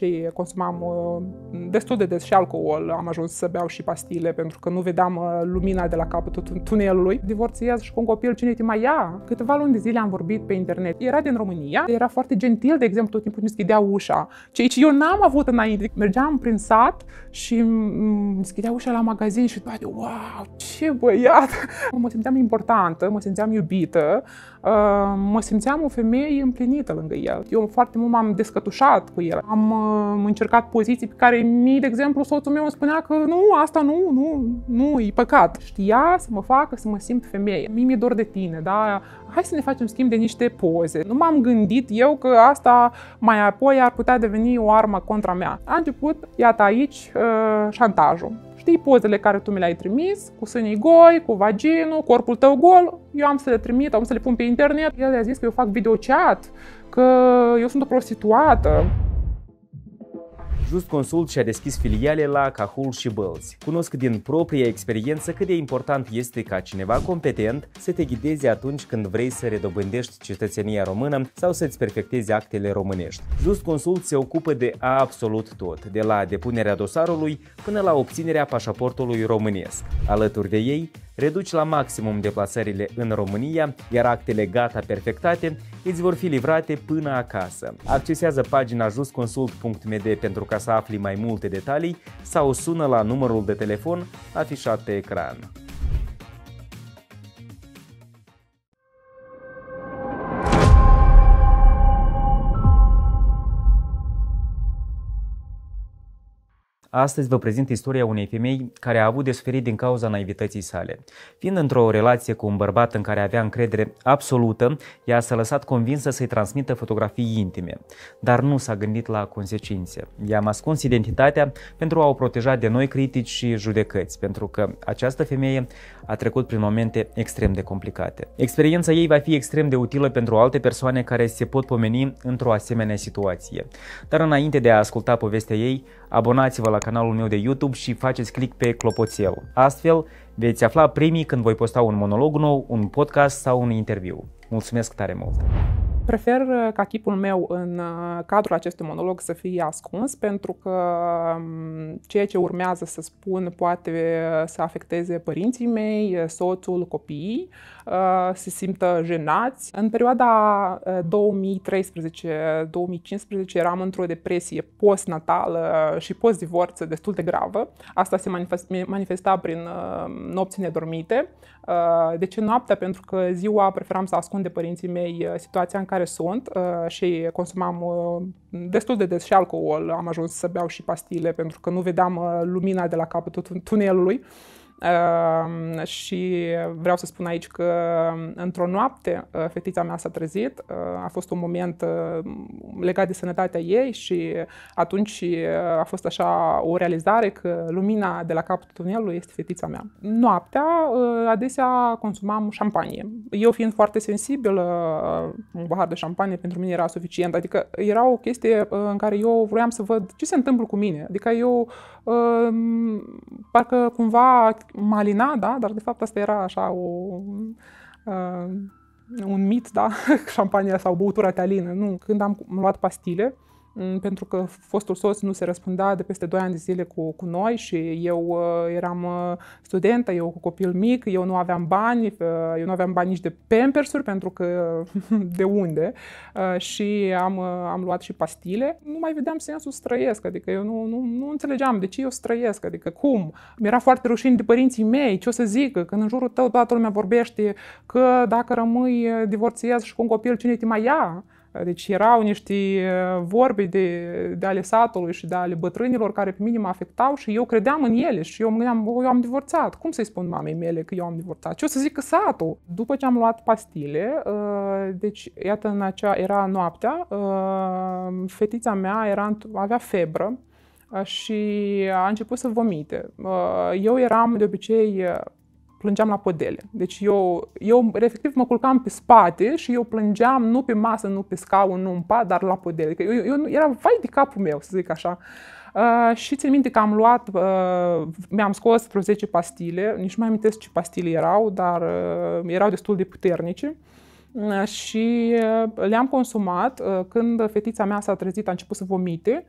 și consumam uh, destul de des și alcool. Am ajuns să beau și pastile pentru că nu vedeam uh, lumina de la capătul tunelului. Divorțiază și cu un copil, cine te mai ia? Câteva luni de zile am vorbit pe internet. Era din România, era foarte gentil, de exemplu, tot timpul mi schidea ușa. Ceea ce eu n-am avut înainte. Mergeam prin sat și mm, îmi schidea ușa la magazin și toate, wow, ce băiat! Mă simțeam importantă, mă simțeam iubită, uh, mă simțeam o femeie împlinită lângă el. Eu foarte mult m-am descătușat cu el. Am încercat poziții pe care mi, de exemplu, soțul meu îmi spunea că nu, asta nu, nu, nu, e păcat. Știa să mă facă să mă simt femeie. Mie mi-e dor de tine, da? Hai să ne facem schimb de niște poze. Nu m-am gândit eu că asta mai apoi ar putea deveni o armă contra mea. A început, iată aici, uh, șantajul. Știi pozele care tu mi le-ai trimis, cu sânii goi, cu vaginul, corpul tău gol, eu am să le trimit, am să le pun pe internet. El a zis că eu fac video chat, că eu sunt o prostituată. Just Consult și-a deschis filiale la Cahul și Bălți. Cunosc din propria experiență cât de important este ca cineva competent să te ghideze atunci când vrei să redobândești cetățenia română sau să-ți perfectezi actele românești. Just Consult se ocupă de absolut tot, de la depunerea dosarului până la obținerea pașaportului românesc. Alături de ei, Reduci la maximum deplasările în România, iar actele gata perfectate îți vor fi livrate până acasă. Accesează pagina justconsult.md pentru ca să afli mai multe detalii sau sună la numărul de telefon afișat pe ecran. Astăzi vă prezint istoria unei femei care a avut de suferit din cauza naivității sale. Fiind într-o relație cu un bărbat în care avea încredere absolută, ea s-a lăsat convinsă să-i transmită fotografii intime, dar nu s-a gândit la consecințe. Ea a ascuns identitatea pentru a o proteja de noi critici și judecăți, pentru că această femeie a trecut prin momente extrem de complicate. Experiența ei va fi extrem de utilă pentru alte persoane care se pot pomeni într-o asemenea situație. Dar înainte de a asculta povestea ei, abonați-vă la canalul meu de YouTube și faceți click pe clopoțel. Astfel, veți afla primii când voi posta un monolog nou, un podcast sau un interviu. Mulțumesc tare mult! Prefer uh, ca chipul meu în uh, cadrul acestui monolog să fie ascuns pentru că um, ceea ce urmează să spun poate uh, să afecteze părinții mei, soțul, copiii, se simtă jenați. În perioada 2013-2015 eram într-o depresie postnatală și post-divorță destul de gravă. Asta se manifesta prin nopți nedormite, Uh, de deci ce noaptea? Pentru că ziua preferam să ascund de părinții mei uh, situația în care sunt uh, și consumam destul de des și alcool. Am ajuns să beau și pastile pentru că nu vedeam lumina de la capătul tunelului. Uh, și vreau să spun aici că mm, într-o noapte uh, fetița mea s-a trezit, uh, a fost un moment uh, legat de sănătatea ei și atunci uh, a fost așa o realizare că lumina de la capul tunelului este fetița mea. Noaptea uh, adesea consumam șampanie. Eu fiind foarte sensibil un pahar de șampanie pentru mine era suficient, adică era o chestie în care eu vroiam să văd ce se întâmplă cu mine, adică eu parcă cumva malina, da, dar de fapt asta era așa o, uh, un mit, da, șampania sau băutura talină. Nu, când am luat pastile, Mm, pentru că fostul soț nu se răspândea de peste 2 ani de zile cu, cu noi și eu uh, eram uh, studentă, eu cu copil mic, eu nu aveam bani, uh, eu nu aveam bani nici de pampersuri pentru că de unde și am, am luat și pastile. Nu mai vedeam sensul străiesc, adică eu nu, nu, nu înțelegeam de ce eu străiesc, adică cum? Mi-era foarte rușin de părinții mei, ce o să zic când în jurul tău toată lumea vorbește că dacă rămâi divorțiez și cu un copil, cine te mai ia? Deci erau niște vorbe de, de ale satului și de ale bătrânilor care pe mine mă afectau și eu credeam în ele și eu mă gândeam, eu am divorțat, cum să-i spun mamei mele că eu am divorțat? Ce o să că satul? După ce am luat pastile, deci iată în acea, era noaptea, fetița mea era, avea febră și a început să vomite. Eu eram de obicei plângeam la podele. Deci eu, eu efectiv mă culcam pe spate și eu plângeam nu pe masă, nu pe scaun, nu în pat, dar la podele. Că eu, eu era vai de capul meu, să zic așa. Uh, și țin minte că am luat, uh, mi-am scos vreo 10 pastile, nici nu mai amintesc ce pastile erau, dar uh, erau destul de puternice. Uh, și uh, le-am consumat uh, când fetița mea s-a trezit, a început să vomite.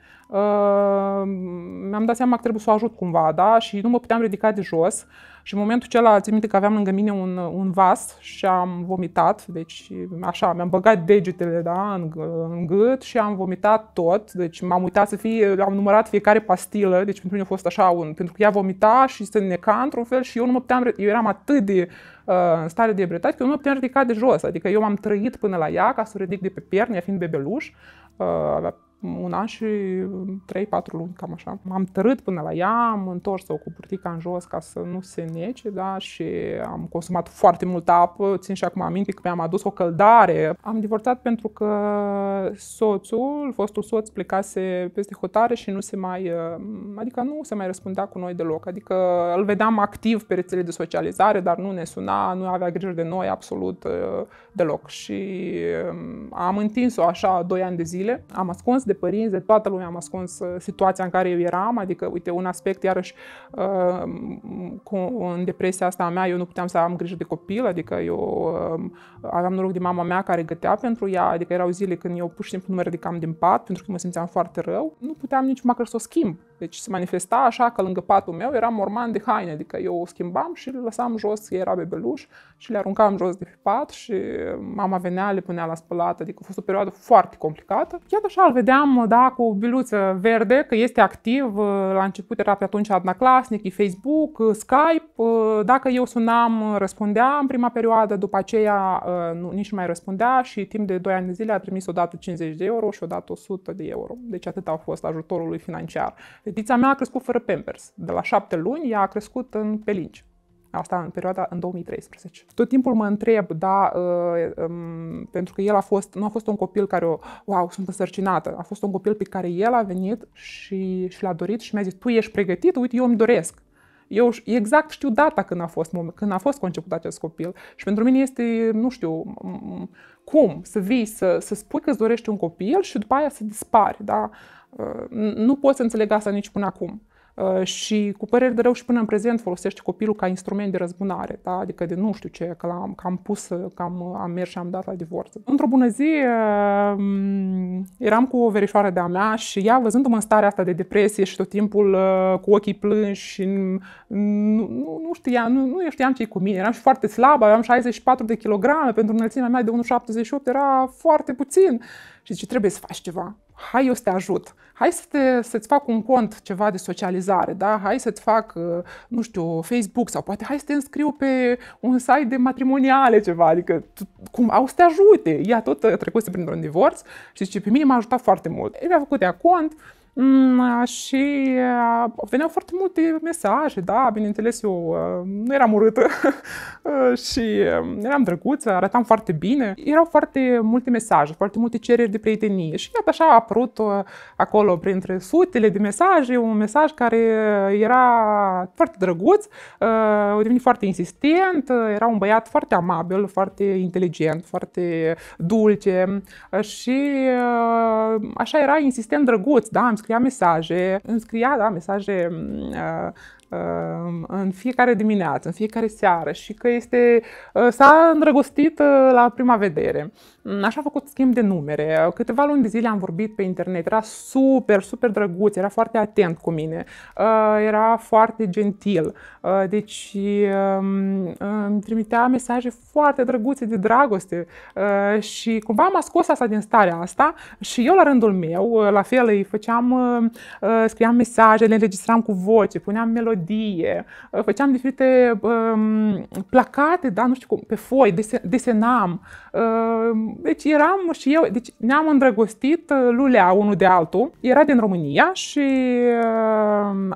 Mi-am dat seama că trebuie să o ajut cumva, da? Și nu mă puteam ridica de jos. Și în momentul acela, țin minte că aveam lângă mine un, un vas și am vomitat, deci așa, mi-am băgat degetele da, în, în gât și am vomitat tot, deci m-am uitat să fie, am numărat fiecare pastilă, deci pentru mine a fost așa un, pentru că ea vomita și se neca într-un fel și eu nu mă puteam, eu eram atât de uh, în stare de ebrietate că eu nu mă puteam ridica de jos, adică eu am trăit până la ea ca să o ridic de pe pernă, ea fiind bebeluș, avea uh, un an și 3-4 luni, cam așa. M-am tărât până la ea, am întors-o cu purtica în jos ca să nu se nece, da, și am consumat foarte multă apă. Țin și acum aminte că mi-am adus o căldare. Am divorțat pentru că soțul, fostul soț, plecase peste hotare și nu se mai, uh, adică nu se mai răspundea cu noi deloc. Adică îl vedeam activ pe rețele de socializare, dar nu ne suna, nu avea grijă de noi absolut uh, deloc. Și um, am întins-o așa 2 ani de zile, am ascuns de părinți, de toată lumea am ascuns uh, situația în care eu eram, adică, uite, un aspect, iarăși, uh, cu, în depresia asta a mea, eu nu puteam să am grijă de copil, adică eu uh, aveam noroc de mama mea care gătea pentru ea, adică erau zile când eu pur și simplu nu mă ridicam din pat pentru că mă simțeam foarte rău. Nu puteam nici măcar să o schimb. Deci se manifesta așa că lângă patul meu era morman de haine, adică eu o schimbam și le lăsam jos, era bebeluș și le aruncam jos de pe pat și mama venea, le punea la spălat, adică a fost o perioadă foarte complicată. Iată așa îl vedeam, da, cu o biluță verde, că este activ, uh, la început era pe atunci Adnaclasnic, Facebook, uh, Skype, uh, dacă eu sunam, răspundea în prima perioadă, după aceea nu, nici nu mai răspundea și timp de 2 ani de zile a trimis odată 50 de euro și odată 100 de euro. Deci atât a fost ajutorul lui financiar. Deci Fetița mea a crescut fără Pampers. De la șapte luni ea a crescut în pelinci. Asta în perioada în 2013. Tot timpul mă întreb, da, uh, um, pentru că el a fost, nu a fost un copil care o, wow, sunt însărcinată, a fost un copil pe care el a venit și, și l-a dorit și mi-a zis, tu ești pregătit, uite, eu îmi doresc. Eu exact știu data când a fost, când a fost conceput acest copil și pentru mine este, nu știu, cum să vii, să, să spui că îți dorești un copil și după aia să dispari, da? Uh, nu pot să înțeleg asta nici până acum. Uh, și cu păreri de rău și până în prezent folosește copilul ca instrument de răzbunare, da? adică de nu știu ce, că l-am că am pus, că am, am mers și am dat la divorț. Într-o bună zi uh, eram cu o verișoară de-a mea și ea, văzându-mă în starea asta de depresie și tot timpul cu ochii plânși și nu, nu, nu știam, nu, nu știam ce cu mine, eram și foarte slabă, aveam 64 de kilograme, pentru înălțimea mea de 1,78 era foarte puțin. Și zice, trebuie să faci ceva hai eu să te ajut, hai să te, să-ți fac un cont ceva de socializare, da? hai să-ți fac, uh, nu știu, Facebook sau poate hai să te înscriu pe un site de matrimoniale ceva, adică cum au să te ajute. Ea tot uh, trecuse printr-un divorț și zice, pe mine m-a ajutat foarte mult. El a făcut ea cont, Mm, și uh, veneau foarte multe mesaje, da, bineînțeles eu uh, nu eram urâtă uh, și eram drăguță, arătam foarte bine. Erau foarte multe mesaje, foarte multe cereri de prietenie și iată așa a apărut acolo printre sutele de mesaje un mesaj care era foarte drăguț, a devenit foarte insistent, era un băiat foarte amabil, foarte inteligent, foarte dulce și așa era insistent drăguț, da, am scria mesaje, îmi scria da, mesaje mm, uh, um, în fiecare dimineață, în fiecare seară și că este, uh, s-a îndrăgostit uh, la prima vedere. Așa a făcut schimb de numere. Câteva luni de zile am vorbit pe internet. Era super, super drăguț, era foarte atent cu mine. Uh, era foarte gentil. Uh, deci um, îmi trimitea mesaje foarte drăguțe de dragoste. Uh, și cumva am scos asta din starea asta și eu la rândul meu, la fel, îi făceam, scriam mesaje, le înregistram cu voce, puneam melodie, făceam diferite um, placate, da, nu știu cum, pe foi, desenam deci eram și eu, deci ne-am îndrăgostit uh, lulea unul de altul. Era din România și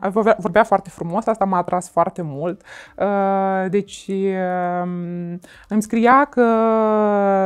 uh, vorbea foarte frumos, asta m-a atras foarte mult. Uh, deci uh, îmi scria că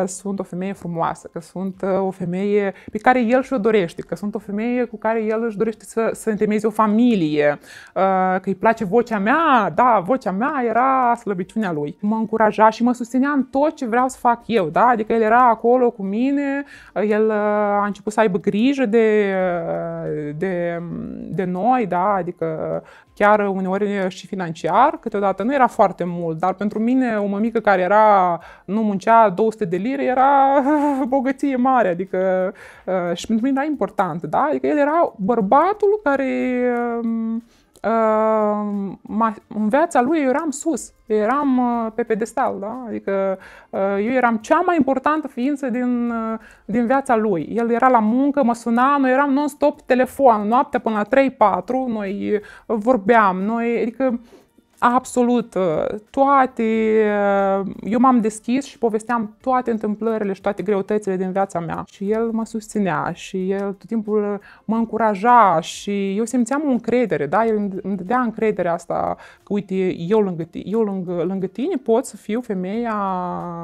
sunt o femeie frumoasă, că sunt uh, o femeie pe care el și-o dorește, că sunt o femeie cu care el își dorește să, să întemeieze o familie, uh, că îi place vocea mea, da, vocea mea era slăbiciunea lui. Mă încuraja și mă susținea în tot ce vreau să fac eu, da? adică el era acolo cu mine, el uh, a început să aibă grijă de, uh, de, de noi, da? adică chiar uneori și financiar, câteodată nu era foarte mult, dar pentru mine o mămică care era, nu muncea 200 de lire era bogăție mare, adică uh, și pentru mine era important, da? adică el era bărbatul care um, Ehm, în viața lui eu eram sus, eu eram uh, pe pedestal, da? adică uh, eu eram cea mai importantă ființă din, uh, din viața lui. El era la muncă, mă suna, noi eram non-stop telefon, noaptea până la 3-4, noi vorbeam, noi, adică absolut uh, toate, uh, eu m-am deschis și povesteam toate întâmplările și toate greutățile din viața mea. Și el mă susținea și el tot timpul mă încuraja și eu simțeam o încredere, da? El îmi dădea încrederea asta că, uite, eu lângă, eu lângă, lângă tine pot să fiu femeia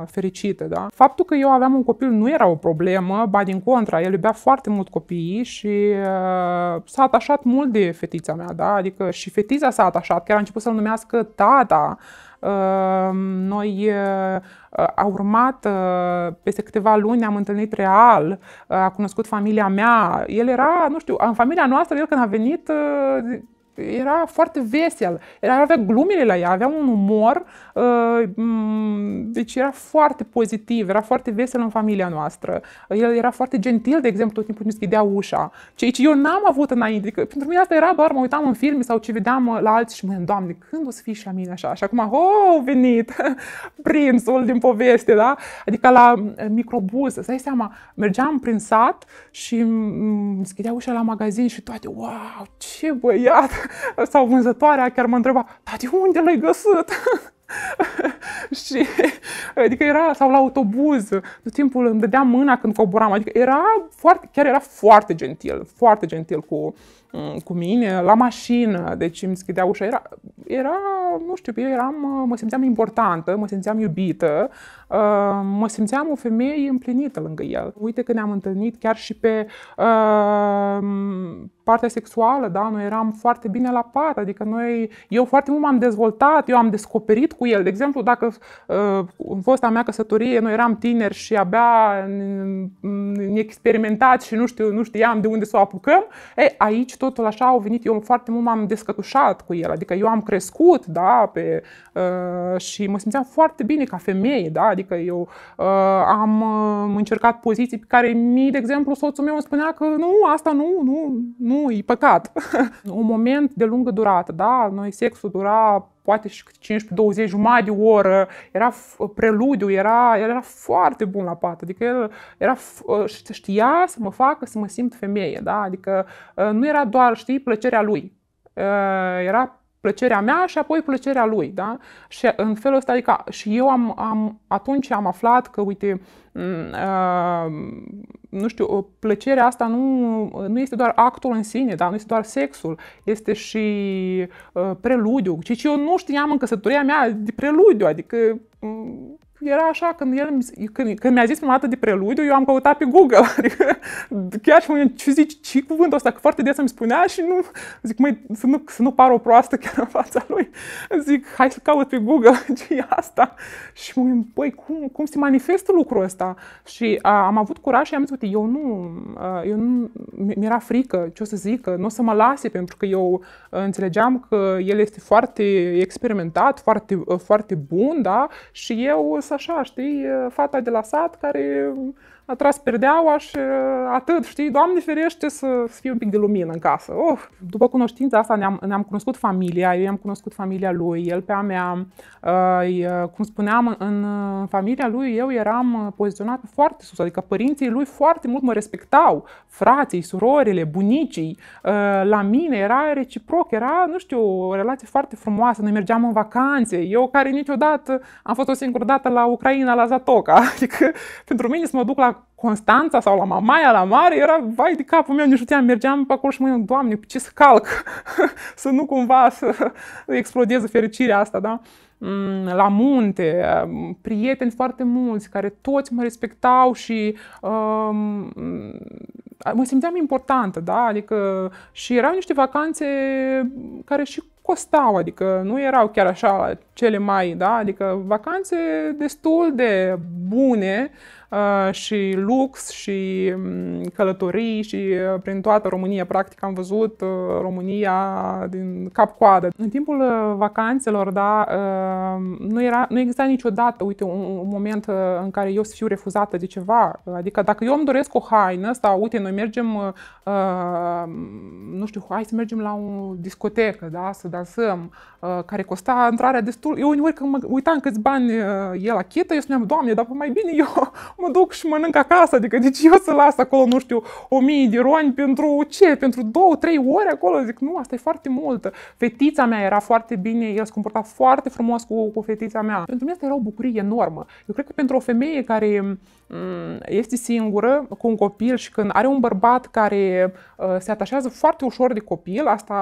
fericită, da? Faptul că eu aveam un copil nu era o problemă, ba din contra, el iubea foarte mult copiii și uh, s-a atașat mult de fetița mea, da? Adică și fetița s-a atașat, chiar a început să-l numească cunoască tata. Ehm, noi eh, a urmat, eh, peste câteva luni ne-am întâlnit real, eh, a cunoscut familia mea. El era, nu știu, în familia noastră, el când a venit, era foarte vesel, era, avea glumele la ea, avea un umor, uh, deci era foarte pozitiv, era foarte vesel în familia noastră. El era foarte gentil, de exemplu, tot timpul ne deschidea ușa, ceea ce eu n-am avut înainte. Că pentru mine asta era doar, mă uitam în filme sau ce vedeam uh, la alții și mă Doamne, când o să fii și la mine așa? Și acum, oh, venit prințul din poveste, da? Adică la uh, microbuz, să ai seama, mergeam prin sat și deschidea ușa la magazin și toate, wow, ce băiat! sau vânzătoarea chiar mă întreba, dar de unde l-ai găsit? și, adică era, sau la autobuz, tot timpul îmi dădea mâna când coboram, adică era foarte, chiar era foarte gentil, foarte gentil cu, Mm, cu mine, la mașină, deci îmi deschidea ușa, era, era nu știu, eu eram, uh, mă simțeam importantă, mă simțeam iubită, uh, mă simțeam o femeie împlinită lângă el. Uite că ne-am întâlnit chiar și pe uh, partea sexuală, da, noi eram foarte bine la pat, adică noi, eu foarte mult m-am dezvoltat, eu am descoperit cu el, de exemplu, dacă uh, în fosta mea căsătorie, noi eram tineri și abia ne experimentați și nu știu, nu știam de unde să o apucăm, e, aici totul așa au venit, eu foarte mult m-am descătușat cu el, adică eu am crescut, da, pe, uh, și mă simțeam foarte bine ca femeie, da, adică eu uh, am uh, încercat poziții pe care mi de exemplu, soțul meu îmi spunea că nu, asta nu, nu, nu, e păcat. Un moment de lungă durată, da, noi sexul dura poate și 15-20 jumătate de oră, era preludiu, era, el era foarte bun la pat, adică el era, ă, știa să mă facă să mă simt femeie, da? adică ă, nu era doar, știi, plăcerea lui, ă, era plăcerea mea și apoi plăcerea lui. Da? Și în felul ăsta, adică și eu am, am, atunci am aflat că, uite, mm, uh, nu știu, plăcerea asta nu, nu este doar actul în sine, da? nu este doar sexul, este și uh, preludiu. ce deci eu nu știam în căsătoria mea de preludiu, adică um, era așa, când, el, când, când mi-a zis prima dată de preludiu, eu am căutat pe Google. Adică, chiar și mă ce zici, ce cuvântul ăsta, că foarte des îmi spunea și nu, zic, măi, să nu, să nu par o proastă chiar în fața lui. Zic, hai să caut pe Google ce e asta. Și mă gândim, băi, cum, cum se manifestă lucrul ăsta? Și a, am avut curaj și am zis, uite, eu nu, eu nu, mi-era frică ce o să zică, nu o să mă lase, pentru că eu înțelegeam că el este foarte experimentat, foarte, foarte bun, da? Și eu așa, știi, fata de la sat care a tras perdeaua și uh, atât, știi, Doamne ferește să fie un pic de lumină în casă. Oh, după cunoștința asta ne-am, ne-am cunoscut familia, eu i-am cunoscut familia lui, el pe a mea. Uh, uh, cum spuneam, în familia lui eu eram poziționat foarte sus, adică părinții lui foarte mult mă respectau, frații, surorile, bunicii, la mine era reciproc, era, nu știu, o relație foarte frumoasă, noi mergeam în vacanțe, eu care niciodată am fost o singură dată la Ucraina, la Zatoca, adică pentru mine să mă duc la Constanța sau la Mamaia, la mare, era vai de capul meu, nici nu știam, mergeam pe acolo și mă gândeam, Doamne, pe ce să calc? să nu cumva să explodeze fericirea asta, da? Mm, la munte, mm, prieteni foarte mulți care toți mă respectau și um, mă simțeam importantă, da? Adică și erau niște vacanțe care și costau, adică nu erau chiar așa cele mai, da, adică vacanțe destul de bune uh, și lux și mm, călătorii și uh, prin toată România, practic am văzut uh, România din cap-coadă. În timpul uh, vacanțelor, da, uh, nu, era, nu exista niciodată, uite, un, un moment uh, în care eu să fiu refuzată de ceva, adică dacă eu îmi doresc o haină sau, uite, noi mergem nu știu, hai să mergem la o discotecă, da, să dansăm, uh, care costa intrarea destul. Eu uneori când mă uitam câți bani uh, e la chetă, eu spuneam, Doamne, dar mai bine eu mă duc și mănânc acasă, adică de ce eu să las acolo, nu știu, o mie de roni pentru ce? Pentru două, trei ore acolo? Zic, nu, asta e foarte mult. Fetița mea era foarte bine, el se comporta foarte frumos cu, cu fetița mea. Pentru mine asta era o bucurie enormă. Eu cred că pentru o femeie care mm, este singură, cu un copil și când are un bărbat care uh, se atașează foarte ușor ușor de copil, asta,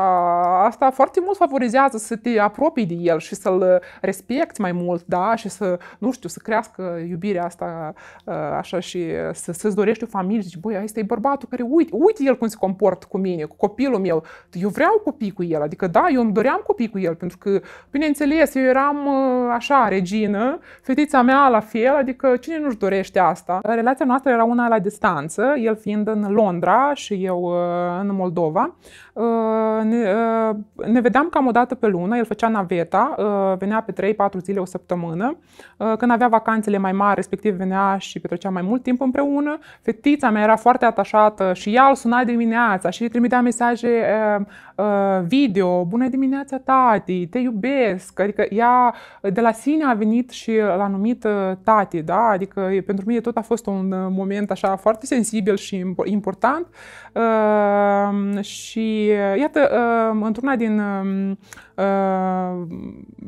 asta foarte mult favorizează să te apropii de el și să-l respecti mai mult, da, și să, nu știu, să crească iubirea asta uh, așa și să, să-ți dorești o familie, zici, băi, asta e bărbatul care, uite, uite el cum se comportă cu mine, cu copilul meu, eu vreau copii cu el, adică da, eu îmi doream copii cu el, pentru că, bineînțeles, eu eram uh, așa, regină, fetița mea la fel, adică cine nu-și dorește asta? Relația noastră era una la distanță, el fiind în Londra și eu uh, în Moldova. Ă, ne, ă, ne vedeam cam o dată pe lună, el făcea naveta, ă, venea pe 3-4 zile o săptămână. Când avea vacanțele mai mari, respectiv venea și petrecea mai mult timp împreună. Fetița mea era foarte atașată și ea îl suna dimineața și îi trimitea mesaje video, bună dimineața tati, te iubesc. Adică ea de la sine a venit și l-a numit tati, da? Adică pentru mine tot a fost un moment așa foarte sensibil și important Ehm, și eh, iată, uh, într-una din uh,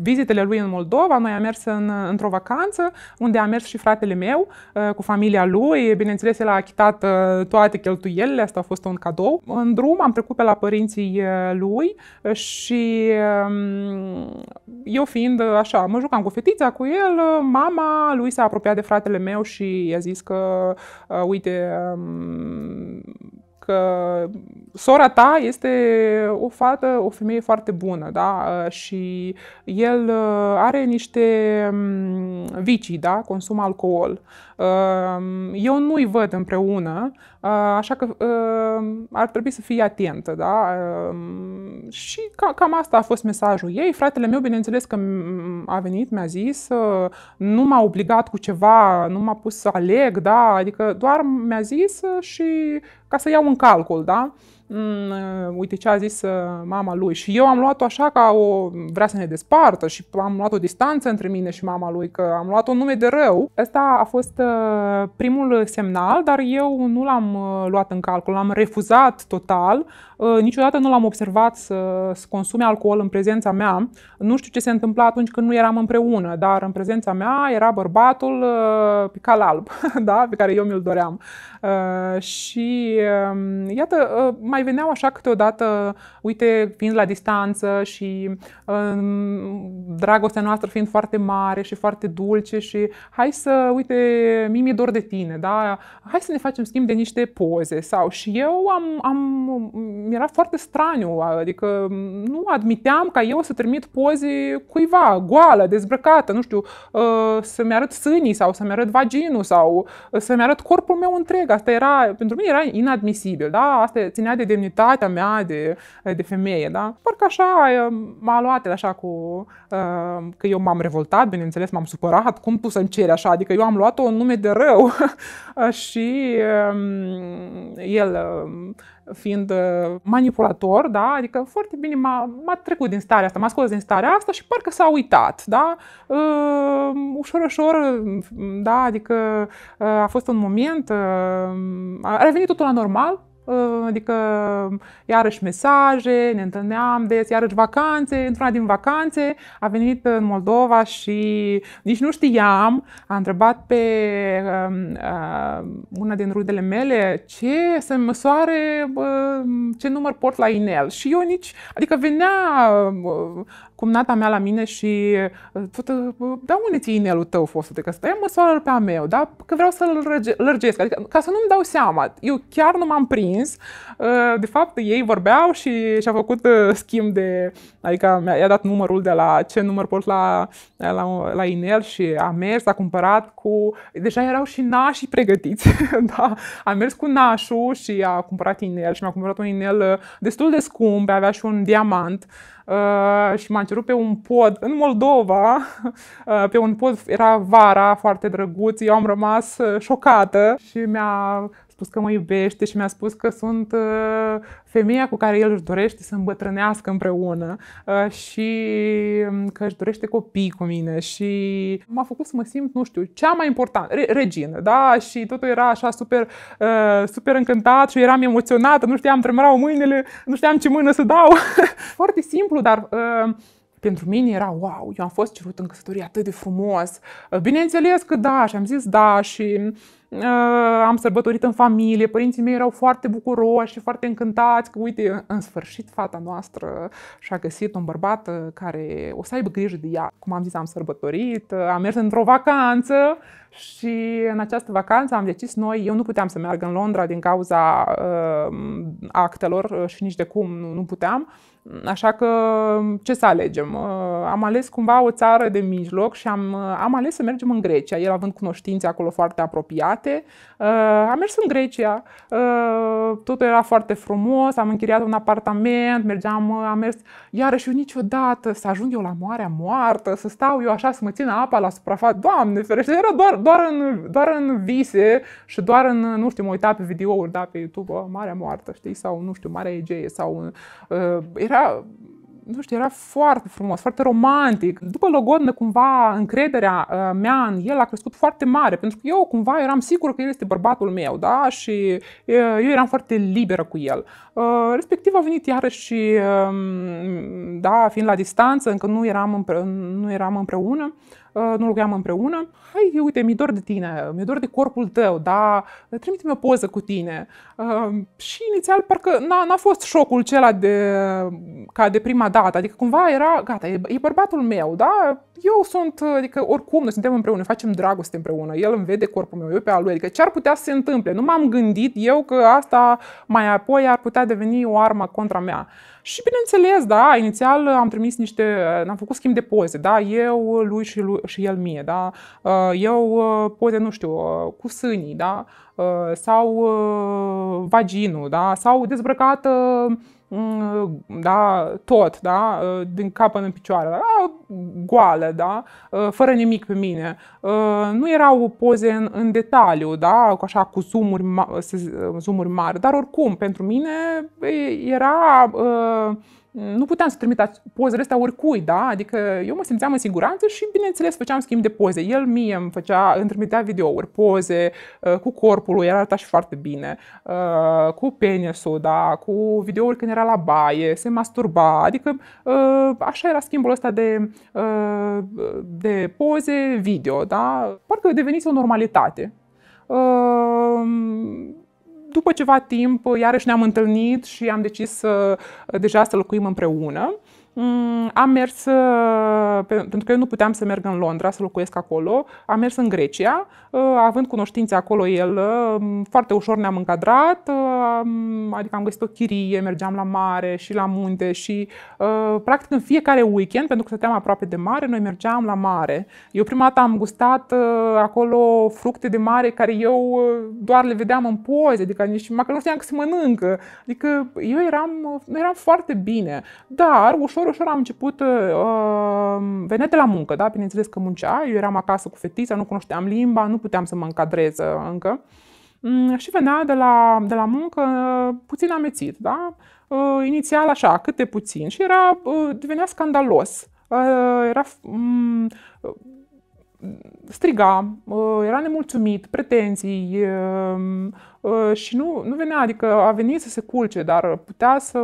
vizitele lui în Moldova, noi am mers în, într-o vacanță unde a mers și fratele meu uh, cu familia lui. Bineînțeles, el a achitat uh, toate cheltuielile, asta a fost un cadou. În drum am trecut pe la părinții lui și uh, eu fiind așa, mă jucam cu fetița, cu el, mama lui s-a apropiat de fratele meu și i-a zis că, uh, uite, uh, că sora ta este o fată, o femeie foarte bună, da? Ă, și el ă, are niște vicii, da? Consumă alcool. Ă, eu nu i văd împreună, așa că ar trebui să fie atentă, da? Și cam asta a fost mesajul ei. Fratele meu, bineînțeles că a venit, mi-a zis, nu m-a obligat cu ceva, nu m-a pus să aleg, da? Adică doar mi-a zis și ca să iau un calcul, da? Mm, uh, uite ce a zis uh, mama lui și eu am luat-o așa ca o vrea să ne despartă și am luat o distanță între mine și mama lui, că am luat-o nume de rău. Ăsta a fost uh, primul semnal, dar eu nu l-am luat în calcul, l-am refuzat total. Niciodată nu l-am observat să, să consume alcool în prezența mea. Nu știu ce se întâmpla atunci când nu eram împreună, dar în prezența mea era bărbatul pe cal alb, da? pe care eu mi-l doream. Și Um, iată, uh, mai veneau așa câteodată, uite, fiind la distanță și um, dragostea noastră fiind foarte mare și foarte dulce și hai să, uite, mi e dor de tine, da? Hai să ne facem schimb de niște poze sau și eu am, am mi-era foarte straniu, adică um, nu admiteam ca eu să trimit poze cuiva, goală, dezbrăcată, nu știu, uh, să-mi arăt sânii sau să-mi arăt vaginul sau să-mi arăt corpul meu întreg. Asta era, pentru mine era inadmisibil, da? Asta ținea de demnitatea mea de, de femeie, da? Parcă așa m-a luat el așa cu că eu m-am revoltat, bineînțeles, m-am supărat, cum tu să-mi ceri așa? Adică eu am luat-o în nume de rău și el fiind uh, manipulator, da? adică foarte bine m-a, m-a trecut din starea asta, m-a scos din starea asta și parcă s-a uitat. Da? Uh, ușor, ușor, da? adică uh, a fost un moment, a revenit totul la normal, Uh, adică iarăși mesaje, ne întâlneam des, iarăși vacanțe, într-una din vacanțe a venit în Moldova și nici nu știam, a întrebat pe um, uh, una din rudele mele ce se măsoare, uh, ce număr port la inel și eu nici, adică venea uh, cum nata mea la mine și uh, uh, da, unde ți inelul tău, de că Ia măsoară pe a meu, da? Că vreau să-l lărgesc, adică ca să nu-mi dau seama. Eu chiar nu m-am prins. Uh, de fapt, ei vorbeau și și-a făcut schimb de, adică i-a dat numărul de la ce număr port la, la, la inel și a mers, a cumpărat cu, deja erau și nașii pregătiți, da? A mers cu nașul și a cumpărat inel și mi-a cumpărat un inel destul de scump, avea și un diamant. Uh, Uh, și m-a cerut pe un pod în Moldova, uh, pe un pod, era vara, foarte drăguț, eu am rămas uh, șocată și mi-a spus că mă iubește și mi-a spus că sunt uh, femeia cu care el își dorește să îmbătrânească împreună uh, și um, că își dorește copii cu mine și m-a făcut să mă simt, nu știu, cea mai importantă, regină, da? Și totul era așa super, uh, super încântat și eram emoționată, nu știam, tremurau mâinile, nu știam ce mână să dau. Foarte simplu, dar pentru mine era wow, eu am fost cerut în căsătorie atât de frumos. Bineînțeles că da și am zis da și Ah, am sărbătorit în familie, părinții mei erau foarte bucuroși și foarte încântați că, uite, în sfârșit fata noastră și-a găsit un bărbat ah, care o să aibă grijă de ea. Cum am zis, am sărbătorit, ah, am mers într-o vacanță și în această vacanță am decis noi, eu nu puteam să merg în Londra din cauza uh, actelor și nici de cum nu, nu puteam, Așa că ce să alegem? Am ales cumva o țară de mijloc și am, am ales să mergem în Grecia, el având cunoștințe acolo foarte apropiat departe. Uh, am mers în Grecia, uh, totul era foarte frumos, am închiriat un apartament, mergeam, uh, am mers iarăși eu niciodată să ajung eu la moarea moartă, să stau eu așa, să mă țină apa la suprafață. Doamne ferește, era doar, doar, în, doar în vise și doar în, nu știu, mă uita pe videouri, da, pe YouTube, uh, Marea Moartă, știi, sau nu știu, Marea Egee, sau uh, era nu știu, era foarte frumos, foarte romantic. După Logodnă, cumva, încrederea uh, mea în el a crescut foarte mare, pentru că eu cumva eram sigur că el este bărbatul meu, da? Și uh, eu eram foarte liberă cu el. Uh, respectiv a venit iarăși, um, da, fiind la distanță, încă nu eram, împre- nu eram împreună, Uh, nu lucram împreună. Hai, uite, mi-e dor de tine, mi-e dor de corpul tău, da, trimite-mi o poză cu tine. Uh, și inițial parcă n-a, n-a fost șocul cela de, ca de prima dată, adică cumva era, gata, e, e bărbatul meu, da, eu sunt, adică oricum noi suntem împreună, facem dragoste împreună, el îmi vede corpul meu, eu pe al lui, adică ce ar putea să se întâmple? Nu m-am gândit eu că asta mai apoi ar putea deveni o armă contra mea. Uh, și bineînțeles, da, inițial am trimis niște, am făcut schimb de poze, da, eu, lui și, lui, și el mie, da, uh, eu uh, poze, nu știu, uh, cu sânii, da, sau vaginul, da, sau dezbrăcată Mm, da, tot, da, uh, din cap în picioare, da, goală, da, uh, fără nimic pe mine. Uh, nu erau poze în, în detaliu, da, așa cu zoomuri, ma- zoomuri mari, dar oricum, pentru mine era nu puteam să trimit pozele astea oricui, da? Adică eu mă simțeam în siguranță și, bineînțeles, făceam schimb de poze. El mie îmi, făcea, îmi trimitea videouri, poze uh, cu corpul lui, el arăta și foarte bine, uh, cu penisul, da? Cu videouri când era la baie, se masturba, adică uh, așa era schimbul ăsta de, de poze, video, da? Parcă devenise o normalitate după ceva timp, iarăși ne-am întâlnit și am decis să, deja să locuim împreună. Mm, am mers, uh, pentru că eu nu puteam să merg în Londra, să locuiesc acolo, am mers în Grecia, uh, având cunoștințe acolo el, uh, foarte ușor ne-am încadrat, adică am găsit o chirie, mergeam la mare și la munte și practic în fiecare weekend, pentru că stăteam aproape de mare, noi mergeam la mare. Eu prima dată am gustat acolo fructe de mare care eu doar le vedeam în poze, adică nici măcar nu știam că se mănâncă. Adică eu eram, eram foarte bine, dar ușor ușor, ușor am început, uh, um, venea de la muncă, da, bineînțeles că muncea, eu eram acasă cu fetița, nu cunoșteam limba, nu puteam să mă încadrez uh, încă. Mm, și venea de la, de la muncă uh, puțin amețit, da? Uh, inițial așa, câte puțin și era, uh, devenea scandalos. Uh, era um, striga, uh, era nemulțumit, pretenții, Uh, și nu, nu venea, adică a venit să se culce, dar putea să,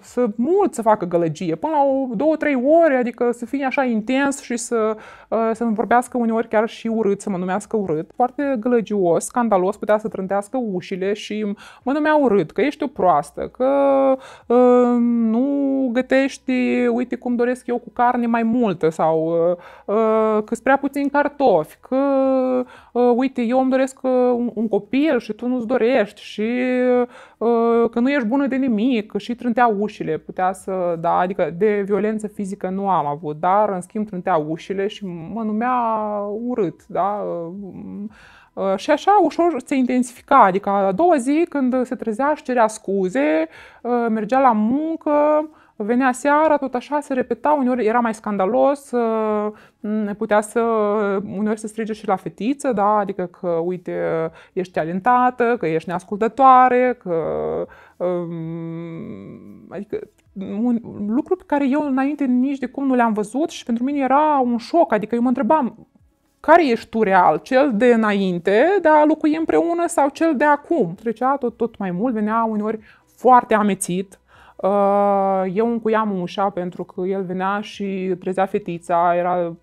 să mult să facă gălăgie, până la o, două, trei ore, adică să fie așa intens și să, uh, să mă vorbească uneori chiar și urât, să mă numească urât. Foarte gălăgios, scandalos, putea să trântească ușile și mă numea urât, că ești o proastă, că uh, nu gătești, uite cum doresc eu cu carne mai multă sau uh, uh că prea puțin cartofi, că uh, uite, eu îmi doresc un, un copil și tu nu-ți dorești și uh, că nu ești bună de nimic și trântea ușile, putea să, da, adică de violență fizică nu am avut, dar în schimb trântea ușile și mă numea urât, da, uh, uh, și așa ușor se intensifica, adică a doua zi când se trezea și cerea scuze, mergea la muncă, venea seara, tot așa, se repeta, uneori era mai scandalos, ne uh, putea să, uneori să strige și la fetiță, da? adică că, uite, ești talentată, că ești neascultătoare, că... Um, adică un lucru pe care eu înainte nici de cum nu le-am văzut și pentru mine era un șoc, adică eu mă întrebam, care ești tu real, cel de înainte, de a locui împreună sau cel de acum? Trecea tot, tot mai mult, venea uneori foarte amețit, eu încuiam ușa pentru că el venea și trezea fetița, era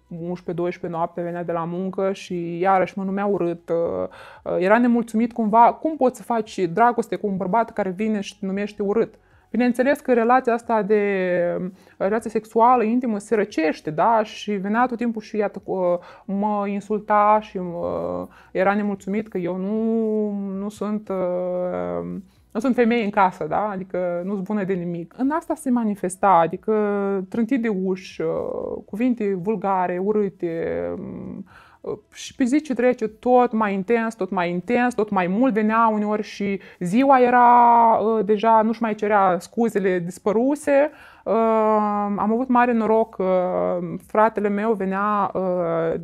11-12 noapte, venea de la muncă și iarăși mă numea urât. Uh, era nemulțumit cumva, cum poți să faci dragoste cu un bărbat care vine și te numește urât? Bineînțeles că relația asta de relație sexuală intimă se răcește, da? Și venea tot timpul și iată, uh, mă insulta și mă, uh, era nemulțumit că eu nu, nu sunt uh, nu sunt femei în casă, da? Adică nu sunt bune de nimic. În asta se manifesta, adică trântit de uși, cuvinte vulgare, urâte, mm, și pe zi ce trece tot mai intens, tot mai intens, tot mai mult venea uneori și ziua era uh, deja, nu-și mai cerea scuzele dispăruse, am avut mare noroc, uh, fratele meu venea uh,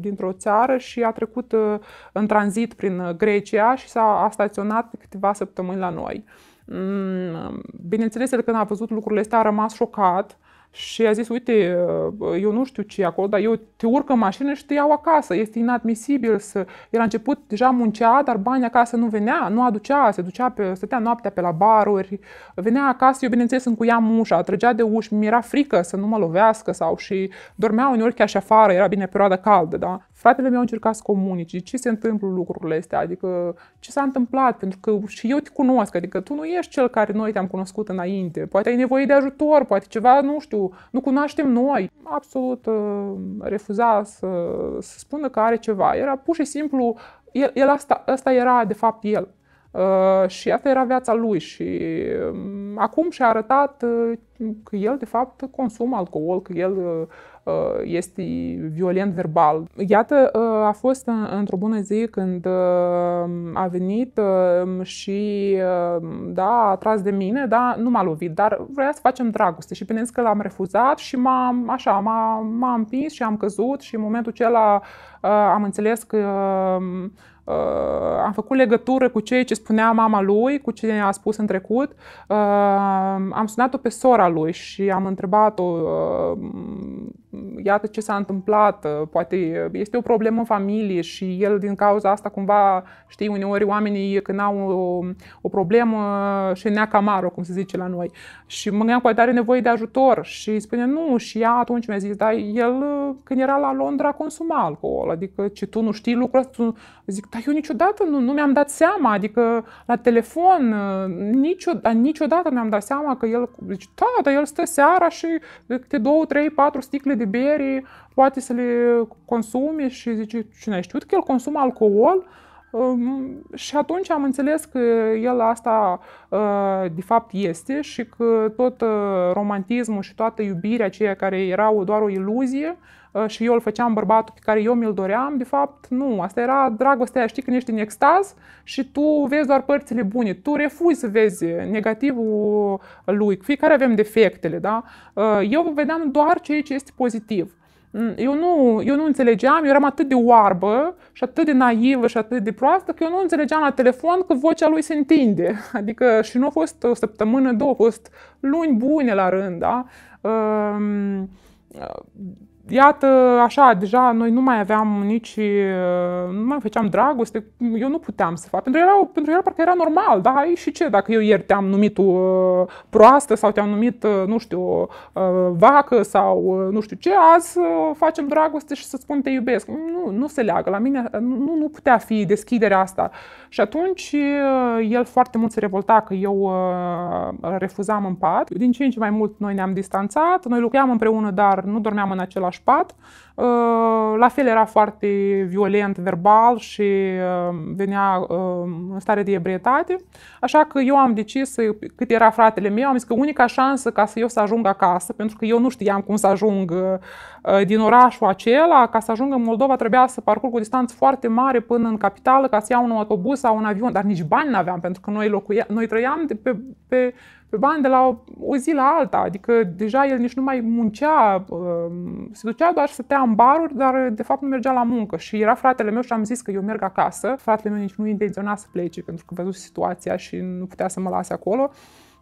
dintr-o țară și a trecut uh, în tranzit prin Grecia și s-a staționat câteva săptămâni la noi. Mm, bineînțeles, el când a văzut lucrurile astea a rămas șocat, uh, și a zis, uite, uh, eu nu știu ce e acolo, dar eu te urc în mașină și te iau acasă. Este inadmisibil să... El a început, deja muncea, dar banii acasă nu venea, nu aducea, se ducea pe, stătea noaptea pe la baruri, venea acasă, eu bineînțeles încuiam ușa, trăgea de uși, mi era frică să nu mă lovească sau și dormea uneori chiar și afară, era bine perioada caldă, da? Fratele meu a încercat să comunice ce se întâmplă lucrurile astea, adică ce s-a întâmplat, pentru că și eu te cunosc, adică tu nu ești cel care noi te-am cunoscut înainte, poate ai nevoie de ajutor, poate ceva, nu știu, nu cunoaștem noi. Absolut uh, refuza să, să spună că are ceva, era pur și simplu, el, el asta, asta era de fapt el. Uh, și asta era viața lui și uh, acum și-a arătat uh, că el de fapt consumă alcool, că el uh, Uh, este violent verbal. Iată, uh, a fost uh, într-o bună zi când a venit și da, a tras de mine, da, nu m-a lovit, dar vrea să facem dragoste și bineînțeles că l-am refuzat și m-am, așa, m-a, m-a împins și am căzut și în momentul acela am înțeles că am făcut legătură cu ceea ce spunea mama lui, cu ce a spus în trecut. am sunat-o pe sora lui și am întrebat-o iată ce s-a întâmplat, uh, poate este o problemă în familie și el din cauza asta cumva, știi, uneori oamenii când au o, um, o problemă și nea camară, cum se zice la noi. Și mă gândeam că are nevoie de ajutor și spune nu și ea atunci mi-a zis, dar el uh, când era la Londra consuma alcool, adică ce tu nu știi lucrul ăsta, tu... zic, dar eu niciodată nu, nu mi-am dat seama, adică la telefon uh, niciodată, niciodată mi-am dat seama că el, zice, da, dar el stă seara și câte două, trei, patru sticle de bere, poate să le consume și zice, cine a știut că el consumă alcool, și atunci am înțeles că el asta ă, de fapt este și că tot ă, romantismul și toată iubirea aceea care era doar o iluzie ă, și eu îl făceam bărbatul pe care eu mi-l doream, de fapt nu, asta era dragostea, știi când ești în extaz și tu vezi doar părțile bune, tu refuzi să vezi negativul lui, fiecare avem defectele, da? Eu vedeam doar ceea ce este pozitiv. Mm, eu nu, eu nu înțelegeam, eu eram atât de oarbă și atât de naivă și atât de proastă că eu nu înțelegeam la telefon că vocea lui se întinde. Adică și nu a fost o săptămână, două, a fost luni bune la rând, da? Ehm, iată, așa, deja noi nu mai aveam nici, uh, nu mai făceam dragoste, eu nu puteam să fac. Pentru, era, pentru el parcă era normal, da, și ce, dacă eu ieri te-am numit o uh, proastă sau te-am numit, uh, nu știu, vacă sau nu știu ce, azi facem dragoste și să spun te iubesc. Nu, nu se leagă, la mine nu, nu putea fi deschiderea asta. Uh, și atunci uh, el foarte mult se revolta că eu uh, refuzam în pat. Din ce în ce mai mult noi ne-am distanțat, noi lucram împreună, dar nu dormeam în același pat. Ă, la fel era foarte violent verbal și ă, venea ă, în stare de ebrietate. Așa că eu am decis, cât era fratele meu, am zis că unica șansă ca să eu să ajung acasă, pentru că eu nu știam cum să ajung din orașul acela, ca să ajung în Moldova trebuia să parcurg o distanță foarte mare până în capitală ca să iau un autobuz sau un avion, dar nici bani nu aveam pentru că noi, locuia, noi trăiam de pe, pe pe bani de la o, o zi la alta, adică deja el nici nu mai muncea, um, se ducea doar să tea în baruri, dar de fapt nu mergea la muncă și era fratele meu și am zis că eu merg acasă. Fratele meu nici nu intenționa să plece pentru că văzut situația și nu putea să mă lase acolo.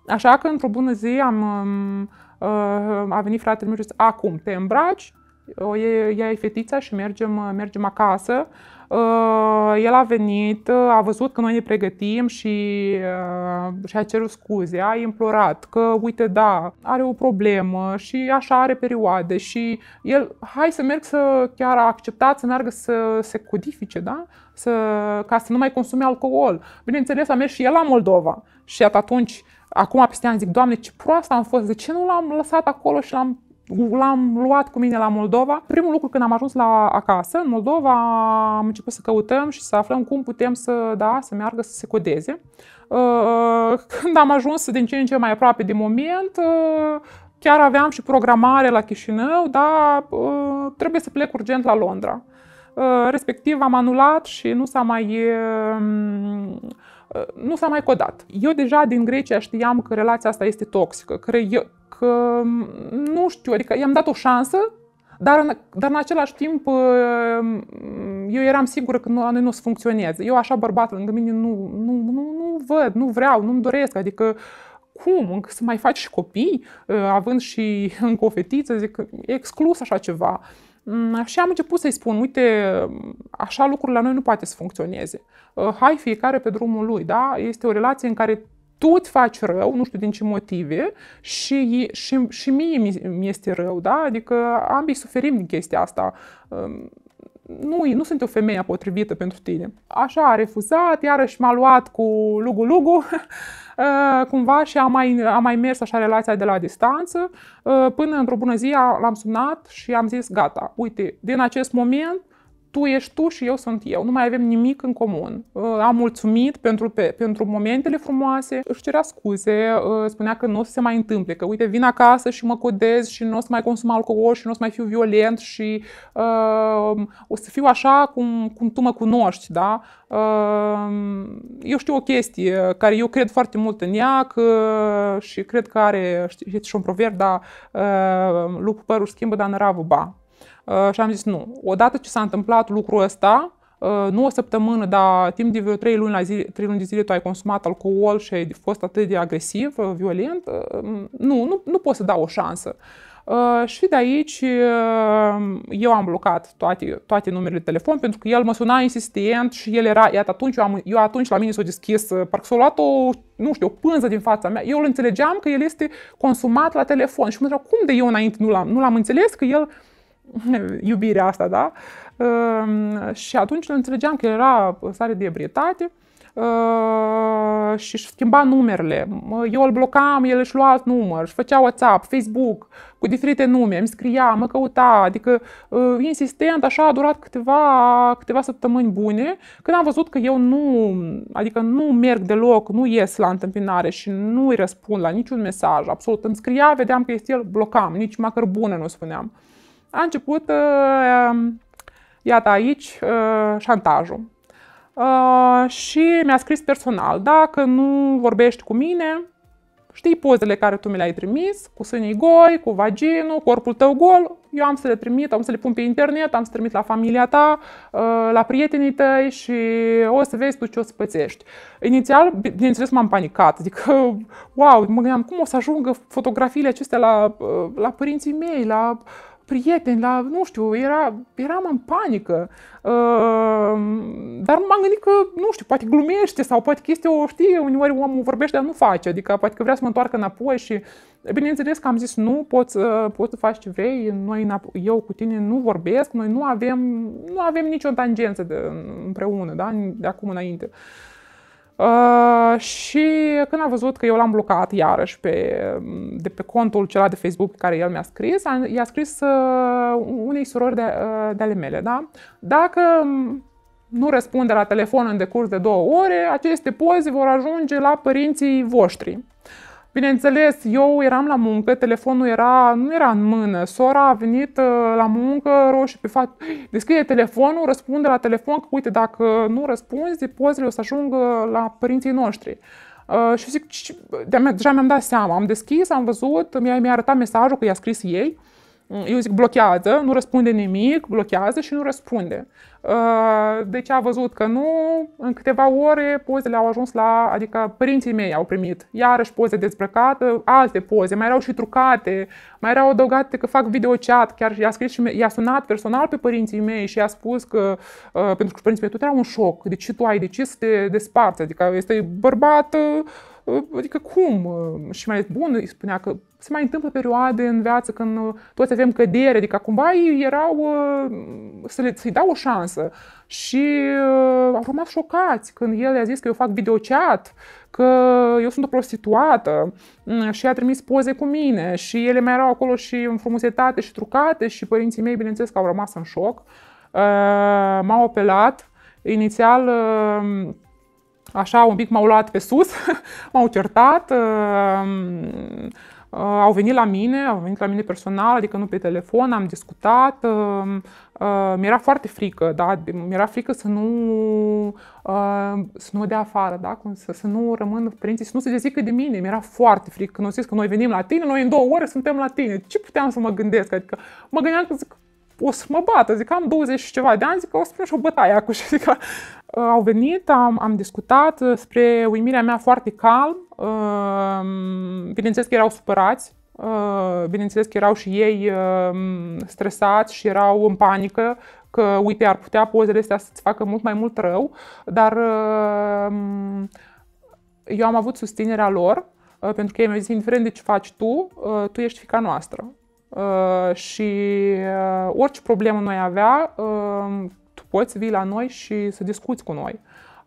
Așa că într-o bună zi am, um, uh, a venit fratele meu și zis, acum te îmbraci, o iei, iei fetița și mergem, mergem acasă. Uh, el a venit, uh, a văzut că noi ne pregătim și, uh, și a cerut scuze, a implorat că, uite, da, are o problemă și așa are perioade și el, hai să merg să chiar a acceptat să meargă să se codifice, da? Să, ca să nu mai consume alcool. Bineînțeles, a mers și el la Moldova și atunci Acum peste ani zic, Doamne, ce proastă am fost, de ce nu l-am lăsat acolo și l-am l-am luat cu mine la Moldova. Primul lucru când am ajuns la acasă, în Moldova, am început să căutăm și să aflăm cum putem să, da, să meargă să se codeze. Uh, uh, când am ajuns din ce în ce mai aproape de moment, uh, chiar aveam și programare la Chișinău, dar trebuie să plec urgent la Londra. Respectiv am anulat și nu s-a mai Eh, nu s-a mai codat. Eu deja din Grecia știam că relația asta este toxică, că, eu, că mm, nu știu, adică i-am dat o șansă, dar în, dar în același timp eh, mm, eu eram sigură că nu, noi nu o să funcționeze. Eu așa bărbat lângă mine nu, nu, nu, nu văd, nu vreau, nu-mi doresc, adică cum, să mai faci și copii, eh, având și încă o fetiță, zic, exclus așa ceva. Uh, Mm, și am început să-i spun, uite, așa lucrurile la noi nu poate să funcționeze. Uh, hai fiecare pe drumul lui, da? Este o relație în care tu îți faci rău, nu știu din ce motive, și, și, și mie mi este rău, da? Adică ambii suferim din chestia asta. Um, nu, nu sunt o femeie potrivită pentru tine. Așa a refuzat, iarăși m-a luat cu lugu-lugu, uh, cumva și am mai, am mai mers așa relația de la distanță, uh, până într-o bună zi l-am sunat și am zis, gata, uite, din acest moment tu ești tu și eu sunt eu, nu mai avem nimic în comun. Uh, am mulțumit pentru, pe, pentru momentele frumoase, își cerea scuze, uh, spunea că nu o să se mai întâmple, că uite, vin acasă și mă codez și nu o să mai consum alcool și nu o să mai fiu violent și uh, o să fiu așa cum, cum tu mă cunoști, da? Uh, eu știu o chestie care eu cred foarte mult în ea că, și cred că are, știți și un proverb, da, uh, lupul părul schimbă, dar ravă, ba. Uh, și am zis nu. Odată ce s-a întâmplat lucrul ăsta, uh, nu o săptămână, dar timp de vreo 3 luni, la zi, 3 luni de zile tu ai consumat alcool și ai fost atât de agresiv, uh, violent, nu, nu, nu pot să dau o șansă. Și de aici eu am blocat toate, toate numerele de telefon pentru că el mă suna insistent și el era, iată atunci, eu, am, eu atunci la mine s-a deschis, parcă s-a luat o, nu știu, o pânză din fața mea. Eu îl înțelegeam că el este consumat la telefon și mă întreb cum de eu înainte nu l-am, nu l-am înțeles că el uh, iubirea asta, da? Ehm, și atunci înțelegeam că era stare de ebrietate ehm, și își schimba numerele. Eu îl blocam, el își lua alt număr, își făcea WhatsApp, Facebook, cu diferite nume, îmi scria, mă căuta, adică ehm, insistent, așa a durat câteva, câteva săptămâni bune, când am văzut că eu nu, adică nu merg deloc, nu ies la întâmpinare și nu îi răspund la niciun mesaj, absolut. Îmi scria, vedeam că este el, blocam, nici măcar bună nu spuneam a început, uh, iată aici, uh, șantajul. Uh, și mi-a scris personal, dacă nu vorbești cu mine, știi pozele care tu mi le-ai trimis, cu sânii goi, cu vaginul, corpul tău gol, eu am să le trimit, am să le pun pe internet, am să trimit la familia ta, la prietenii tăi și o să vezi tu ce o să pățești. Inițial, bineînțeles, m-am panicat, adică, wow, mă gândeam, cum o să ajungă fotografiile acestea la, la părinții mei, la prieteni, la, nu știu, era, eram în panică. Uh, dar m-am gândit că, nu știu, poate glumește sau poate că este o știe, uneori omul vorbește, dar nu face. Adică poate că vrea să mă întoarcă înapoi și, bineînțeles că am zis, nu, poți, ă, poți să faci ce vrei, noi, eu cu tine nu vorbesc, noi nu avem, nu avem nicio tangență de, împreună, da, de acum înainte. Uh, Uh, și când a văzut că eu l-am blocat iarăși pe, de pe contul cela de Facebook pe care el mi-a scris, a, i-a scris uh, unei surori de, uh, de ale mele, da? Dacă um, nu răspunde la telefon în decurs de două ore, aceste poze vor ajunge la părinții voștri. Uh, Bineînțeles, eu eram la muncă, telefonul era, nu era în mână. Sora a venit uh, la muncă, roșu pe față, deschide telefonul, răspunde la telefon, că uite, dacă nu răspunzi, pozele o să ajungă la părinții noștri. Uh, și zic, deja mi-am dat seama, am deschis, am văzut, mi-a, mi-a arătat mesajul că i-a scris ei. Mm, eu zic, blochează, nu răspunde nimic, blochează și nu răspunde. Ă, deci a văzut că nu, în câteva ore pozele au ajuns la, adică părinții mei au primit iarăși poze dezbrăcate, alte poze, mai erau și trucate, mai erau adăugate că fac video chat, chiar i-a scris și i-a sunat personal pe părinții mei și i-a spus că, ă, pentru că părinții mei tot era un șoc, de ce tu ai decis să te desparți, adică este bărbat, ă, adică cum? Și mai bun îi spunea că se mai întâmplă perioade în viață când uh, toți avem cădere, adică cumva erau uh, să le, să-i dau o șansă și uh, au rămas șocați când el a zis că eu fac videochat, că eu sunt o prostituată mm, și a trimis poze cu mine și ele mai erau acolo și în frumusețate și trucate și părinții mei, bineînțeles, că au rămas în șoc. M-au apelat. Inițial, așa, un pic m-au luat pe sus, m-au certat, Uh, au venit la mine, au venit la mine personal, adică nu pe telefon, am discutat. Uh, uh, mi-era foarte frică, da? Mi-era frică să nu, să nu dea afară, da? Cum să, să nu rămân părinții, să nu se dezică de mine. Mi-era foarte frică când au zis că noi venim la tine, noi în două ore suntem la tine. Ce puteam să mă gândesc? Adică mă gândeam că zic, o să mă bată, zic, am 20 și ceva de ani, zic, o să și o bătaie acum. Și zic, uh, au venit, am, am discutat uh, spre uimirea mea foarte calm, uh, bineînțeles că erau supărați, bineînțeles că erau și ei stresați și erau în panică, că uite, ar putea pozele astea să-ți facă mult mai mult rău, dar eu am avut susținerea lor, pentru că ei mi-au zis, indiferent de ce faci tu, tu ești fica noastră. Uh, și uh, orice problemă noi avea, um, tu poți vii la noi și să discuți cu noi.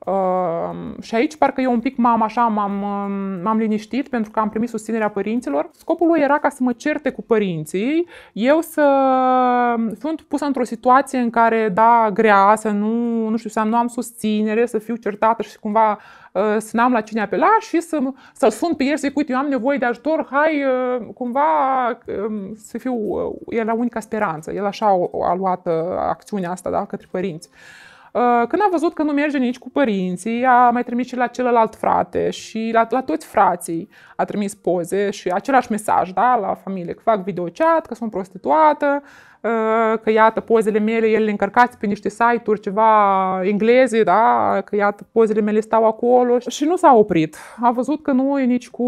Uh, și aici parcă eu un pic m-am așa, m-am, um, m-am liniștit pentru că am primit susținerea părinților. Scopul lui era ca să mă certe cu părinții, eu să fiu pusă într-o situație în care, da, grea, să nu, nu știu, să nu am susținere, să fiu certată și cumva uh, Ă, să n-am la cine apela și să, să sun pe el să-i uite, eu am nevoie de ajutor, hai ă, cumva ă, să fiu, el la unica speranță. El așa a luat acțiunea asta da, către părinți. Când a văzut că nu merge nici cu părinții, a mai trimis și la celălalt frate și la, la toți frații a trimis poze și același mesaj, da, la familie, că fac videochat, că sunt prostituată, uh, Ă, că iată pozele mele, ele încărcați pe niște site-uri ceva engleze, da? că iată pozele mele stau acolo și nu s-a oprit. A văzut că e nici cu,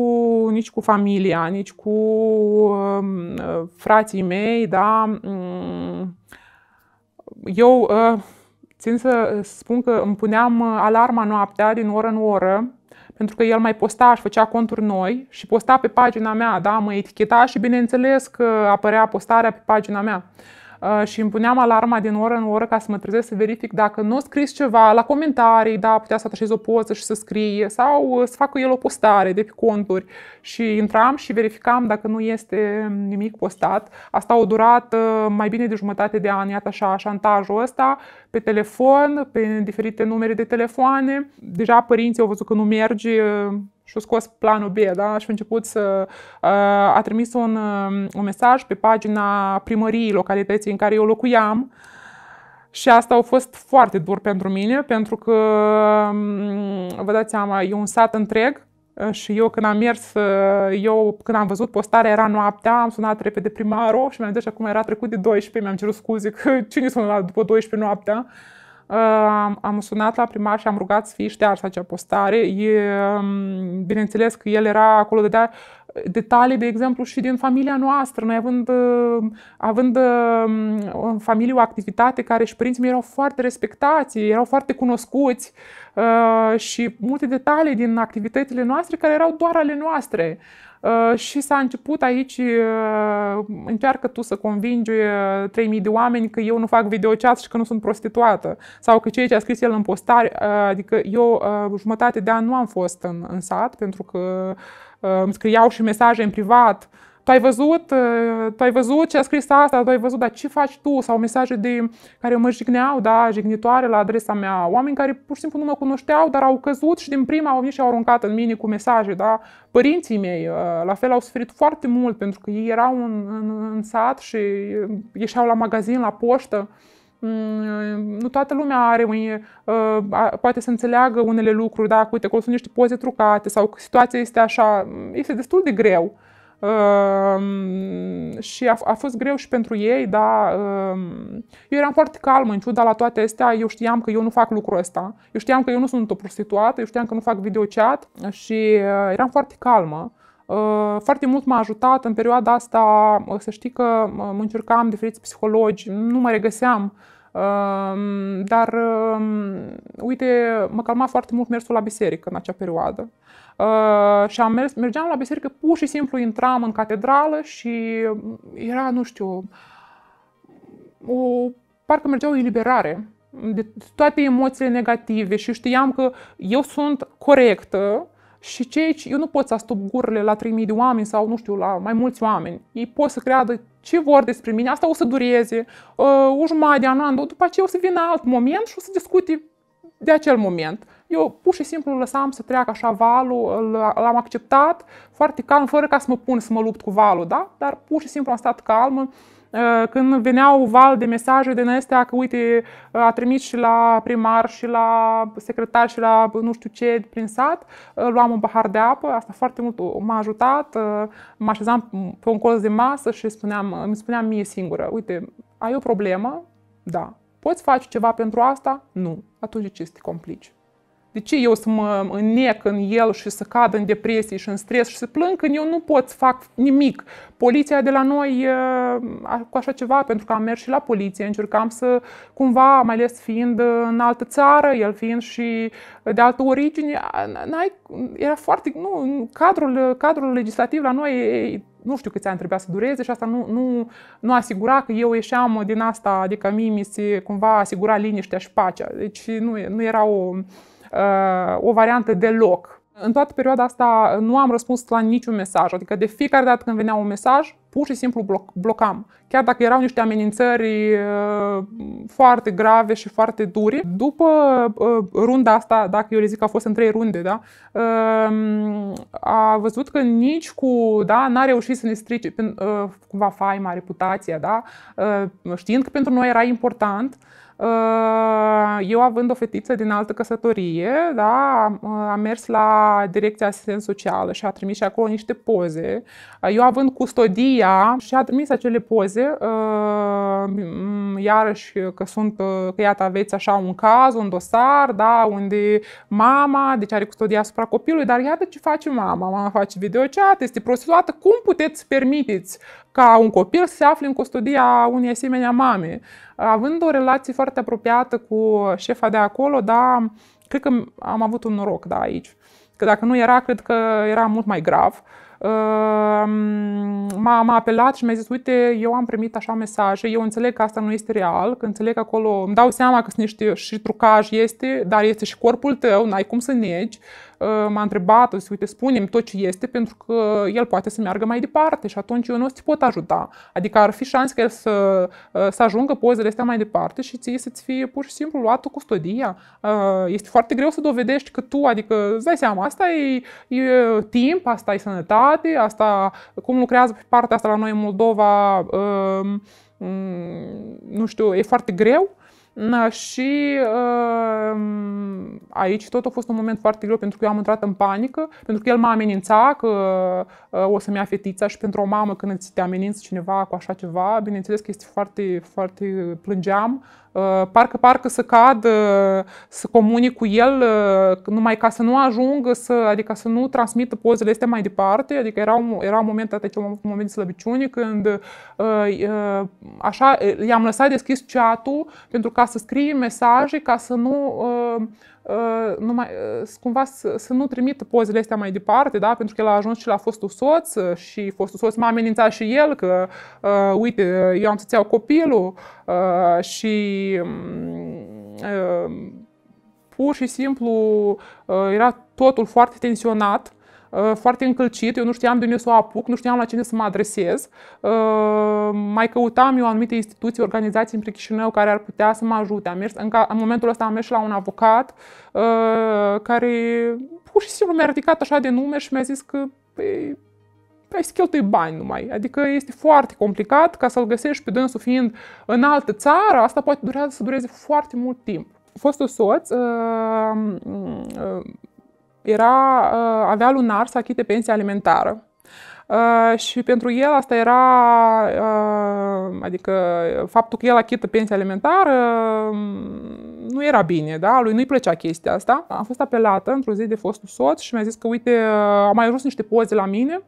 nici cu familia, nici cu um, ă, frații mei, da? Mm. eu uh, țin să spun că îmi puneam alarma noaptea din oră în oră pentru că el mai posta, și făcea conturi noi și posta pe pagina mea, da, mă eticheta și bineînțeles că apărea postarea pe pagina mea. Uh, și îmi puneam alarma din oră în oră ca să mă trezesc să verific dacă nu scris ceva la comentarii, da, putea să atașez o poză și să scrie sau uh, să facă el o postare de pe conturi și intram și verificam dacă nu este nimic postat. Asta a durat uh, mai bine de jumătate de an, iată așa, șantajul ăsta, pe telefon, pe diferite numere de telefoane. Deja părinții au văzut că nu merge, și-a scos planul B da? și a început să uh, a trimis un, uh, un mesaj pe pagina primăriei localității în care eu locuiam și asta a fost foarte dur pentru mine, pentru că, um, vă dați seama, e un sat întreg uh, și eu când am mers, eu când am văzut postarea era noaptea, am sunat repede primarul și mi-am zis acum era trecut de 12, mi-am cerut scuze că cine sună după 12 noaptea am sunat la primar și am rugat să fie ștearsă acea postare. E, mm, bineînțeles că el era acolo, de dea detalii, de exemplu, și din familia noastră. Noi având, mm, având mm, în familie o activitate care și părinții mei erau foarte respectați, erau foarte cunoscuți uh, și multe detalii din activitățile noastre care erau doar ale noastre. Uh, și s-a început aici, uh, încearcă tu să convingi 3.000 uh, de oameni că eu nu fac videochat și că nu sunt prostituată. Sau că ceea ce a scris el în postare, adică eu jumătate de an nu am fost în, în sat pentru că îmi scriau și mesaje în privat uh, tu ai văzut, ă, tu ai văzut ce a scris asta, tu ai văzut, dar ce faci tu? Sau mesaje de care mă jigneau, da, jignitoare la adresa mea. Oameni care pur și simplu nu mă cunoșteau, dar au căzut și din prima au venit și au aruncat în mine cu mesaje, da. Părinții mei, ă, la fel, au suferit foarte mult pentru că ei erau în, în, în sat și ieșeau la magazin, la poștă mm, nu toată lumea are ă, poate să înțeleagă unele lucruri, da, uite, că sunt niște poze trucate sau că situația este așa, este destul de greu. Ehm, și a, a fost greu și pentru ei, dar uh, eu eram foarte calm în ciuda la toate astea, eu știam că eu nu fac lucrul ăsta, eu știam că eu nu sunt o prostituată, eu știam că nu fac video chat și uh, eram foarte calmă. Eh, foarte mult m-a ajutat în perioada asta, eh, să știi că mă încercam diferiți psihologi, nu mă regăseam, ehm, dar uite, mă calma foarte mult mersul la biserică în acea perioadă. Uh, și am mers, mergeam la biserică, pur și simplu intram în catedrală și era, nu știu, o, parcă mergea o eliberare de toate emoțiile negative și știam că eu sunt corectă și cei aici, eu nu pot să astup gurile la 3000 de oameni sau, nu știu, la mai mulți oameni. Ei pot să creadă ce vor despre mine, asta o să dureze, uh, o jumătate de an, după aceea o să vină alt moment și o să discute de acel moment. Eu pur și simplu lăsam să treacă așa valul, l-am acceptat foarte calm, fără ca să mă pun să mă lupt cu valul, da? Dar pur și simplu am stat calmă uh, când veneau val de mesaje din astea că uite a trimis și la primar și la secretar și la nu știu ce prin sat, uh, luam un pahar de apă, asta foarte mult m-a ajutat, uh, mă așezam pe un colț de masă și spuneam, îmi spuneam mie singură, uite, ai o problemă? Da. Poți face ceva pentru asta? Nu. Atunci ce să te complici? De ce eu să mă înnec în el și să cad în depresie și în stres și să plâng când eu nu pot să fac nimic? Poliția de la noi uh, cu așa ceva, pentru că am mers și la poliție, încercam să cumva, mai ales fiind în altă țară, el fiind și de altă origine, era foarte, nu, cadrul, cadrul legislativ la noi e, nu știu câți ani trebuia să dureze și asta nu, nu, nu asigura că eu ieșeam din asta, adică mie mi se cumva asigura liniștea și pacea. Deci nu, nu era o, Uh, o variantă deloc. În toată perioada asta nu am răspuns la niciun mesaj, adică de fiecare dată când venea un mesaj, pur și simplu bloc- blocam. Chiar dacă erau niște amenințări uh, foarte grave și foarte dure, după uh, runda asta, dacă eu le zic că a fost în trei runde, da, a văzut că nici cu, da, n-a reușit să ne strice cumva faima, reputația, da, știind că pentru noi era important, Uh, eu având o fetiță din altă căsătorie, da, am uh, mers la direcția asistență socială și a trimis și acolo niște poze. Uh, eu având custodia și a trimis acele poze, iarăși că sunt, că iată aveți așa un caz, un dosar, da, unde mama, deci are custodia asupra copilului, dar iată ce face mama, mama face videochat, este prostituată, cum puteți permiteți uh, ca un copil se afle în custodia unei asemenea mame. Având o relație foarte apropiată cu șefa de acolo, da, cred că am avut un noroc da, aici. Că dacă nu era, cred că era mult mai grav. M-a, m-a apelat și mi-a zis, uite, eu am primit așa mesaje, eu înțeleg că asta nu este real, că înțeleg că acolo, îmi dau seama că sunt niște și trucaj este, dar este și corpul tău, n-ai cum să negi, m-a întrebat, zice, uite, spunem tot ce este, pentru că el poate să meargă mai departe și atunci eu nu o să te pot ajuta. Adică ar fi șanse că el să, ă, să ajungă pozele astea mai departe și ție să-ți fie pur și simplu luată custodia. Ă, este foarte greu să dovedești că tu, adică, îți dai seama, asta e, e timp, asta e sănătate, asta, cum lucrează pe partea asta la noi în Moldova, ă, nu știu, e foarte greu Na, și uh, aici tot a fost un moment foarte greu pentru că eu am intrat în panică, pentru că el m-a amenințat că uh, o să-mi ia fetița și pentru o mamă când te amenință cineva cu așa ceva, bineînțeles că este foarte, foarte plângeam, Uh, parcă, parcă să cad, uh, să comunic cu el, uh, numai ca să nu ajung, să, adică să nu transmită pozele astea mai departe. Adică era un, era un moment, atât un moment de slăbiciune când așa i-am lăsat deschis chat pentru ca să scrie mesaje, ca să nu numai, cumva să, să nu trimit pozele astea mai departe, da? pentru că el a ajuns și la fostul soț și fostul soț m-a amenințat și el că, uh, uite, eu am să-ți iau copilul uh, și mm, uh, pur și simplu uh, era totul foarte tensionat Uh, foarte încălcit, eu nu știam de unde să o apuc, nu știam la cine să mă adresez. Uh, mai căutam eu anumite instituții, organizații în Chișinău care ar putea să mă ajute. Am mers, în, momentul ăsta am mers la un avocat uh, care pur și simplu mi-a ridicat așa de nume și mi-a zis că păi, ai să cheltui bani numai. Adică este foarte complicat ca să-l găsești pe dânsul fiind în altă țară, asta poate durează să dureze foarte mult timp. Fostul soț uh, uh, era, uh, avea lunar să achite pensia alimentară. Uh, și pentru el asta era, uh, adică uh, faptul că el achită pensia alimentară uh, nu era bine, da? lui nu-i plăcea chestia asta. Am fost apelată într-o zi de fostul soț și mi-a zis că uite, uh, au mai ajuns niște poze la mine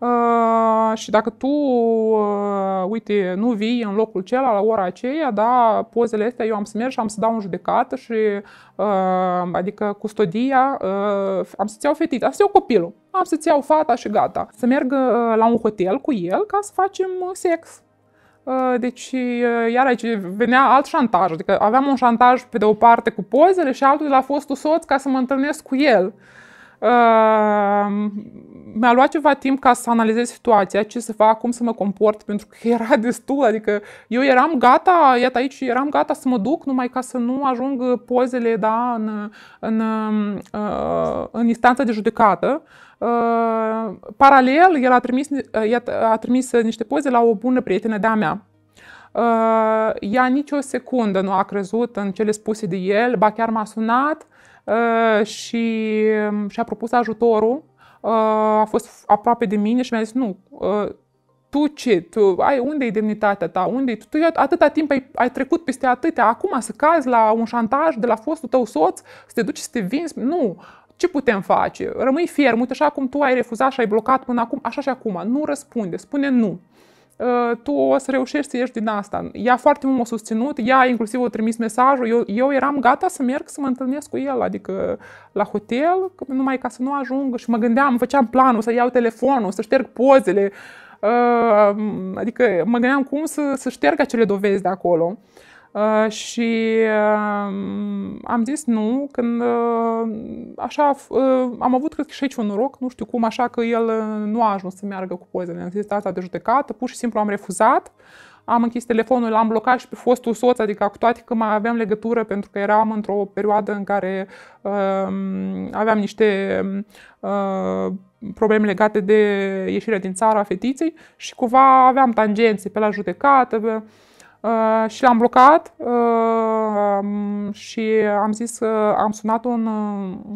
Uh, și dacă tu, uh, uite, nu vii în locul cela la ora aceea, da, pozele astea eu am să merg și am să dau în judecată și, uh, adică, custodia, uh, am să-ți iau fetița, am să iau copilul, am să-ți iau fata și gata. Să merg uh, la un hotel cu el ca să facem uh, sex. Uh, deci, iar aici venea alt șantaj, adică aveam un șantaj pe de o parte cu pozele și altul de la fostul soț ca să mă întâlnesc cu el mi-a luat ceva timp ca să analizez situația, ce să fac, cum să mă comport, pentru că era destul, adică eu eram gata, iată aici, eram gata să mă duc numai ca să nu ajung pozele da, în, în, uh, în instanța de judecată. Uh, paralel, el a trimis, uh, a trimis niște poze la o bună prietenă de-a mea, ea nici o secundă nu a crezut în cele spuse de el, ba chiar m-a sunat și um, și-a propus ajutorul a fost aproape de mine și mi-a zis, nu, tu ce, tu, ai, unde e demnitatea ta, unde tu, tu atâta timp ai, ai trecut peste atâtea, acum să cazi la un șantaj de la fostul tău soț, să te duci să te vinzi, nu, ce putem face? Rămâi ferm, uite așa cum tu ai refuzat și ai blocat până acum, așa și acum, nu răspunde, spune nu. Eh, tu o să reușești să ieși din asta. Ea foarte mult m-a susținut, ea inclusiv a trimis mesajul, eu, eu eram gata să merg să mă întâlnesc cu el, adică la hotel, numai ca să nu ajung și mă gândeam, făceam planul să iau telefonul, să șterg pozele, eh, adică mă gândeam cum să, să șterg acele dovezi de acolo. Uh, și uh, am zis nu, când uh, așa am avut cred că și aici un noroc, nu știu cum, așa că el nu a ajuns să meargă cu pozele în zis asta de judecată, pur și simplu am refuzat, am închis telefonul, l-am blocat și pe fostul soț, adică cu toate că mai aveam legătură pentru că eram într-o perioadă în care uh, aveam niște uh, probleme legate de ieșirea din țara a fetiței și cumva aveam tangențe pe la judecată, pe, Uh, și l-am blocat uh, um, și am zis, că uh, am sunat un,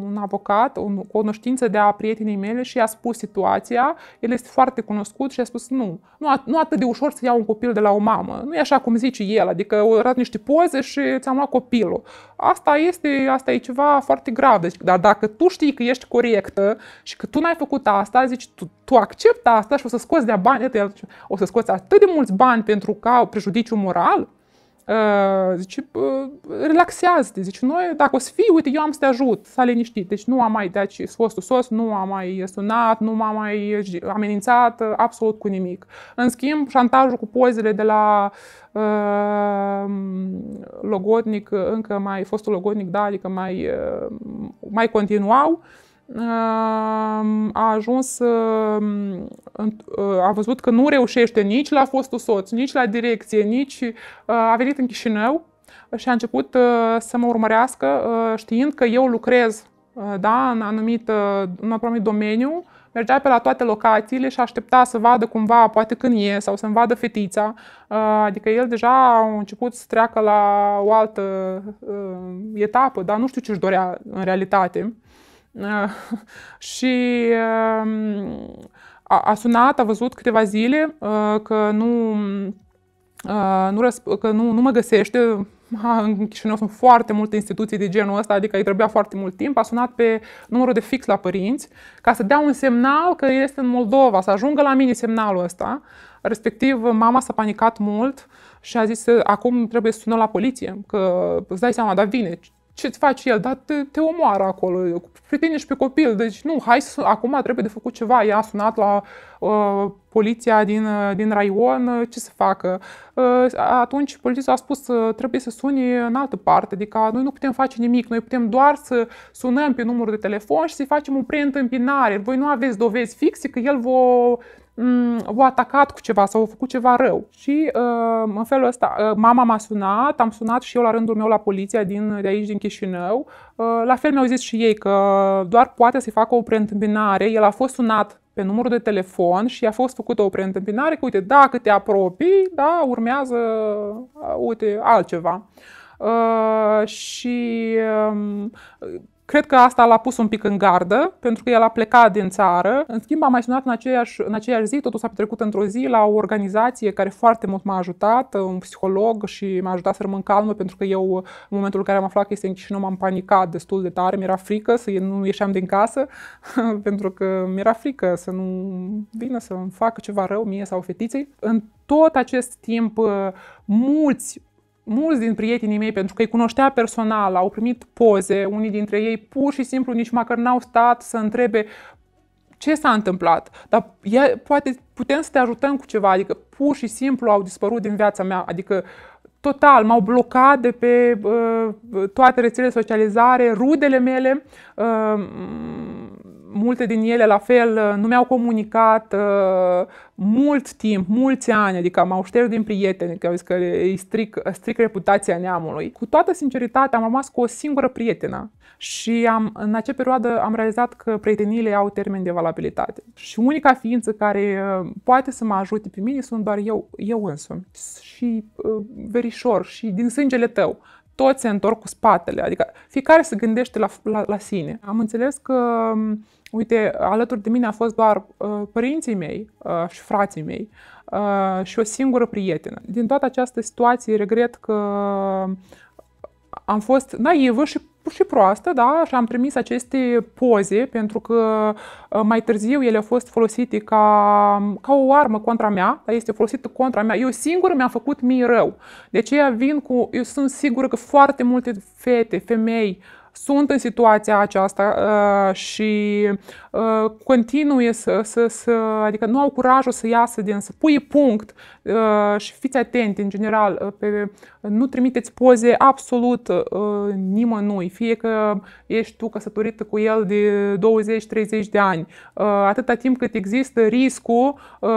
un avocat, un, o cunoștință de a prietenii mele și i-a spus situația. El este foarte cunoscut și a spus nu, nu, at- nu atât de ușor să iau un copil de la o mamă. Nu e așa cum zice el, adică au arătat niște poze și ți-am luat copilul. Asta este, asta e ceva foarte grav. Deci, dar dacă tu știi că ești corectă și că tu n-ai făcut asta, zici, tu, tu accepti asta și o să scoți de bani, o să scoți atât de mulți bani pentru ca moral moral, ă, zice, relaxează-te, zice, noi, dacă o să fii, uite, eu am să te ajut, să liniștit, deci nu am mai dat ce fostul sos, nu am mai sunat, nu m-am mai amenințat ă, absolut cu nimic. În schimb, șantajul cu pozele de la uh, ă, logotnic, încă mai fostul logotnic, da, adică mai, uh, mai continuau, uh, a ajuns, um, uh, a văzut că nu reușește nici la fostul soț, nici la direcție, nici uh, a venit în Chișinău și a început uh, să mă urmărească știind că eu lucrez da, în, anumit, în anumit domeniu, mergea pe la toate locațiile și aștepta să vadă cumva, poate când e, sau să-mi vadă fetița. Adică el deja a început să treacă la o altă etapă, dar nu știu ce își dorea în realitate. și um, a sunat, a văzut câteva zile uh, că nu, uh, nu, răsp- că nu, nu mă găsește în Chișinău sunt foarte multe instituții de genul ăsta, adică îi trebuia foarte mult timp, a sunat pe numărul de fix la părinți ca să dea un semnal că este în Moldova, să ajungă la mine semnalul ăsta. Respectiv, mama s-a panicat mult și a zis, că acum trebuie să sună la poliție, că îți dai seama, dar vine, ce-ți face el, dar te, te omoară acolo, și pe copil, deci nu, hai să, acum trebuie de făcut ceva, ea a sunat la uh, poliția din, uh, din raion, uh, ce să facă? Uh, atunci poliția a spus, uh, trebuie să suni în altă parte, adică noi nu putem face nimic, noi putem doar să sunăm pe numărul de telefon și să-i facem o preîntâmpinare, voi nu aveți dovezi fixe că el vă o mm, atacat cu ceva sau a făcut ceva rău. Și uh, în felul ăsta, uh, mama m-a sunat, am sunat și eu la rândul meu la poliția din, de aici, din Chișinău. Uh, la fel mi-au zis și ei că doar poate să-i facă o preîntâmpinare. El a fost sunat pe numărul de telefon și a fost făcută o preîntâmpinare că, uite, dacă te apropii, da, urmează, uite, altceva. Uh, și uh, Cred că asta l-a pus un pic în gardă, pentru că el a plecat din țară. În schimb, am mai sunat în aceeași, în aceeași zi, totul s-a petrecut într-o zi, la o organizație care foarte mult m-a ajutat, un psiholog și m-a ajutat să rămân calmă, pentru că eu, în momentul în care am aflat că este în Chișinău, m-am panicat destul de tare, mi-era frică să nu ieșeam din casă, pentru că mi-era frică să nu vină să-mi facă ceva rău mie sau fetiței. În tot acest timp, mulți mulți din prietenii mei, pentru că îi cunoștea personal, au primit poze, unii dintre ei pur și simplu nici măcar n-au stat să întrebe ce s-a întâmplat, dar ea, poate putem să te ajutăm cu ceva, adică pur și simplu au dispărut din viața mea, adică total, m-au blocat de pe uh, toate rețelele socializare, rudele mele, uh, multe din ele la fel uh, nu mi-au comunicat uh, mult timp, mulți ani, adică m-au șters din prieteni, că au zis că îi stric, stric reputația neamului. Cu toată sinceritatea am rămas cu o singură prietenă și am, în acea perioadă am realizat că prieteniile au termen de valabilitate. Și unica ființă care uh, poate să mă ajute pe mine sunt doar eu, eu însumi și uh, verișor și din sângele tău toți se întorc cu spatele, adică fiecare se gândește la, la, la sine. Am înțeles că um, Uite, alături de mine a fost doar uh, părinții mei uh, și frații mei uh, și o singură prietenă. Din toată această situație regret că am fost naivă și și proastă, da, și am trimis aceste poze pentru că uh, mai târziu ele au fost folosite ca, ca o armă contra mea, dar este folosită contra mea. Eu singură mi-am făcut mie rău. De aceea vin cu, eu sunt sigură că foarte multe fete, femei, uh, sunt în situația aceasta uh, și uh, continuă să, să, să, adică nu au curajul să iasă din, să pui punct uh, și fiți atenți în general, uh, pe, nu trimiteți poze absolut uh, nimănui, fie că ești tu căsătorită cu el de 20-30 de ani, uh, atâta timp cât există riscul uh,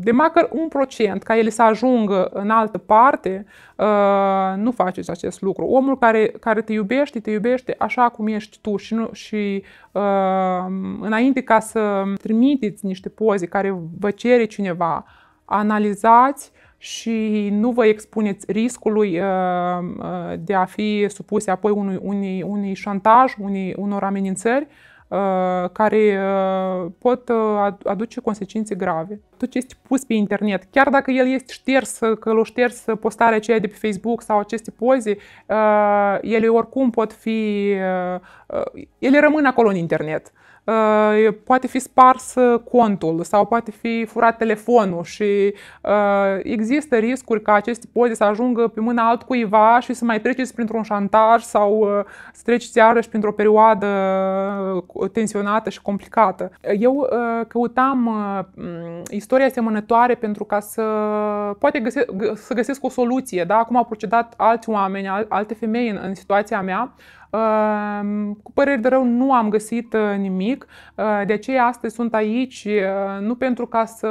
de măcar un procent ca el să ajungă în altă parte, Uh, nu faceți acest lucru. Omul care, care te iubește, te iubește așa cum ești tu și, nu, și uh, înainte ca să trimiteți niște poze care vă cere cineva, analizați și nu vă expuneți riscului uh, de a fi supuse apoi unui, unui, unui șantaj, unui, unor amenințări, Uh, care uh, pot uh, aduce consecințe grave. Tot ce este pus pe internet, chiar dacă el este șters, că l-o șters postarea aceea de pe Facebook sau aceste poze, ele oricum pot fi, ele rămân acolo în internet. Uh, poate fi spars uh, contul sau poate fi furat telefonul și uh, există riscuri ca aceste poze să ajungă pe mâna altcuiva și să mai treceți printr-un șantaj sau să treceți iarăși printr-o perioadă tensionată și complicată. Eu căutam mm, istoria asemănătoare pentru ca să poate găse, să găsesc o soluție, da? cum au procedat alți oameni, alte femei în, în situația mea Ehm, cu păreri de rău nu am găsit uh, nimic, uh, de aceea astăzi sunt aici uh, nu pentru ca să,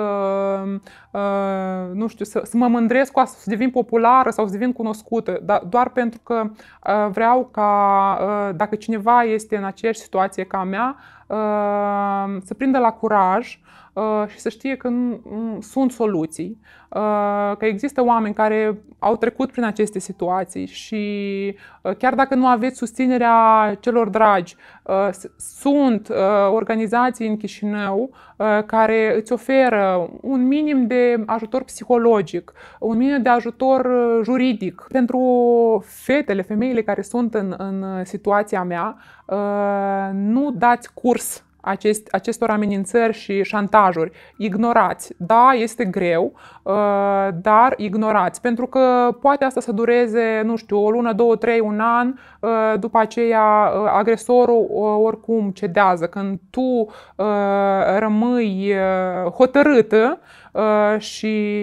nu știu, să, mă mândresc cu asta, să devin populară sau să devin cunoscută, dar doar pentru că vreau ca dacă cineva este în aceeași situație ca a mea, să prindă la curaj Uh, și să știe că sunt soluții, uh, că există oameni care au trecut prin aceste situații și uh, chiar dacă nu aveți susținerea celor dragi, sunt organizații în Chișinău care îți oferă un minim de ajutor psihologic, un minim de ajutor juridic. Pentru fetele, femeile care sunt în, în situația mea, nu dați curs acest, acestor amenințări și șantajuri. Ignorați. Da, este greu, uh, dar ignorați. Pentru că poate asta să dureze, nu știu, o lună, două, trei, un an, uh, după aceea uh, agresorul oricum cedează. Când tu rămâi hotărâtă și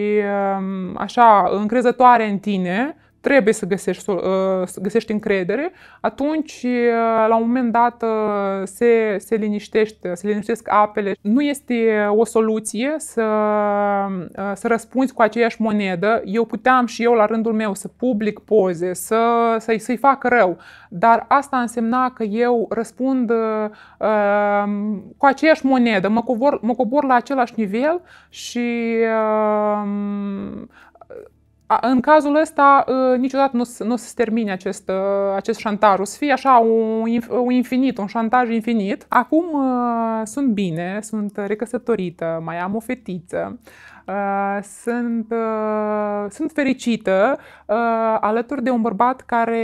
um, așa încrezătoare în tine, trebuie să găsești, ă, să găsești încredere, atunci ă, la un moment dat ă, se, se, liniștește, se liniștesc apele. Nu este o soluție să, să răspunzi cu aceeași monedă. Eu puteam și eu la rândul meu să public poze, să, să-i, să fac rău, dar asta însemna că eu răspund uh, cu aceeași monedă, mă cobor, mă cobor la același nivel și uh, în cazul ăsta ă, niciodată nu, nu se termine acest, ă, acest șantar. O să fie așa un, un infinit, un șantaj infinit. Acum ă, sunt bine, sunt recăsătorită, mai am o fetiță, sunt, sunt fericită alături de un bărbat care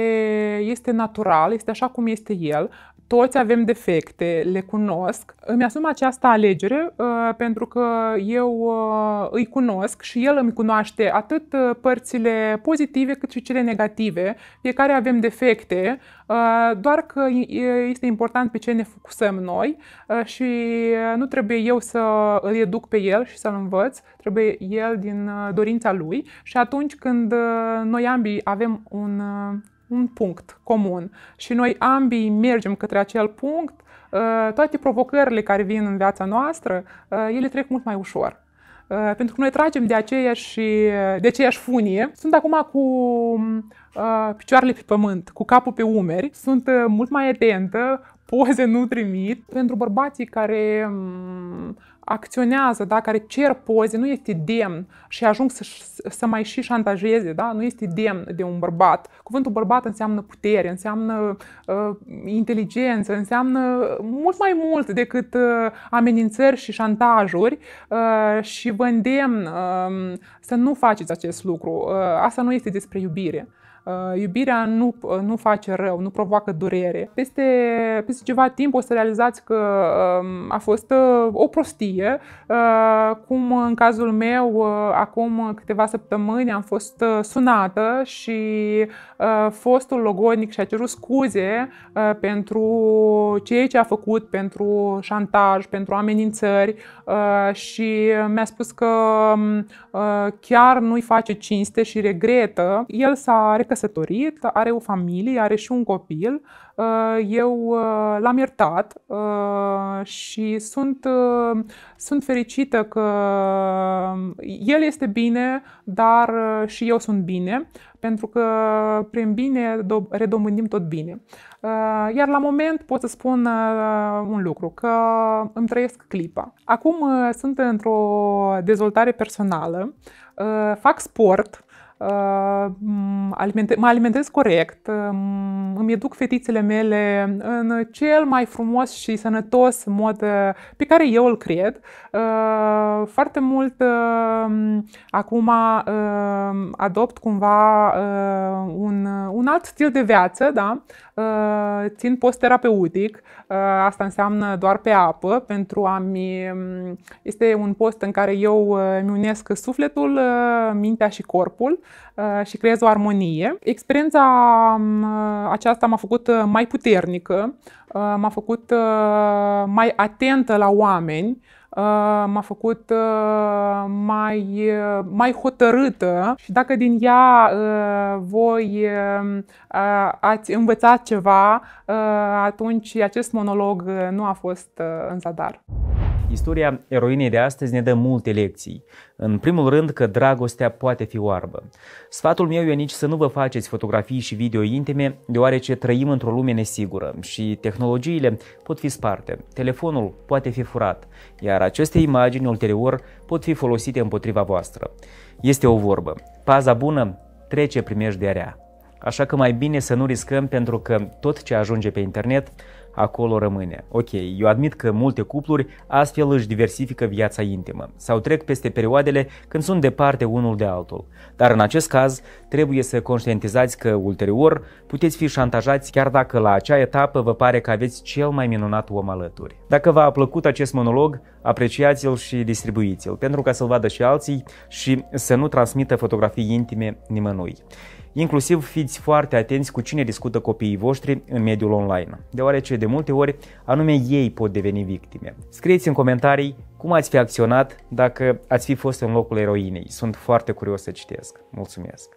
este natural, este așa cum este el, toți avem defecte, le cunosc. Îmi asum această alegere uh, pentru că eu uh, îi cunosc și el îmi cunoaște atât uh, părțile pozitive cât și cele negative. Fiecare avem defecte, uh, doar că este important pe ce ne focusăm noi uh, și nu trebuie eu să îl educ pe el și să-l învăț, trebuie el din uh, dorința lui și atunci când noi ambii avem un un punct comun și noi ambii mergem către acel punct, ă, toate provocările care vin în viața noastră, ă, ele trec mult mai ușor. Ă, pentru că noi tragem de aceeași, de aceeași funie. Sunt acum cu picioarele pe pământ, cu capul pe umeri, sunt mult mai atentă, poze nu trimit. Pentru bărbații care acționează, da, care cer poze, nu este demn și ajung să, să mai și șantajeze, da, nu este demn de un bărbat. Cuvântul bărbat înseamnă putere, înseamnă uh, inteligență, înseamnă mult mai mult decât uh, amenințări și șantajuri uh, și vă îndemn uh, să nu faceți acest lucru. Uh, asta nu este despre iubire. Uh, iubirea nu, uh, nu face rău, nu provoacă durere. Peste, peste ceva timp o să realizați că um, a fost uh, o prostie, cum în cazul meu, acum câteva săptămâni am fost sunată și fostul logodnic și-a cerut scuze pentru ceea ce a făcut, pentru șantaj, pentru amenințări și mi-a spus că um, chiar nu-i face cinste și regretă. El s-a recăsătorit căsătorit, are o familie, are și un copil. Uh, eu uh, l-am iertat uh, și sunt, sunt fericită că el este bine, dar și eu sunt bine, pentru că prin bine redomândim tot bine. Iar la moment pot să spun un lucru, că îmi trăiesc clipa. Acum sunt într-o dezvoltare personală, fac sport, mă alimentez corect, îmi educ fetițele mele în cel mai frumos și sănătos mod uh, pe care eu îl cred. Uh, foarte mult uh, acum adopt cumva un, un alt stil de viață, da? țin post terapeutic, asta înseamnă doar pe apă, pentru a-mi... Este un post în care eu îmi unesc sufletul, mintea și corpul Uh, și creez o armonie. Experiența um, uh, aceasta m-a făcut uh, mai puternică, m-a făcut mai atentă la oameni, m-a făcut mai, mai hotărâtă și dacă din ea voi um, ați învățat ceva, atunci acest monolog nu a fost în zadar. Istoria eroinei de astăzi ne dă multe lecții. În primul rând că dragostea poate fi oarbă. Sfatul meu e nici să nu vă faceți fotografii și video intime, deoarece trăim într-o lume nesigură și tehnologiile pot fi sparte, telefonul poate fi furat, iar aceste imagini ulterior pot fi folosite împotriva voastră. Este o vorbă. Paza bună trece de rea. Așa că mai bine să nu riscăm pentru că tot ce ajunge pe internet acolo rămâne. Ok, eu admit că multe cupluri astfel își diversifică viața intimă sau trec peste perioadele când sunt departe unul de altul. Dar în acest caz, trebuie să conștientizați că ulterior puteți fi șantajați chiar dacă la acea etapă vă pare că aveți cel mai minunat om alături. Dacă v-a plăcut acest monolog, apreciați-l și distribuiți-l pentru ca să-l vadă și alții și să nu transmită fotografii intime nimănui. Inclusiv fiți foarte atenți cu cine discută copiii voștri în mediul online, deoarece de multe ori anume ei pot deveni victime. Scrieți în comentarii cum ați fi acționat dacă ați fi fost în locul eroinei. Sunt foarte curios să citesc. Mulțumesc!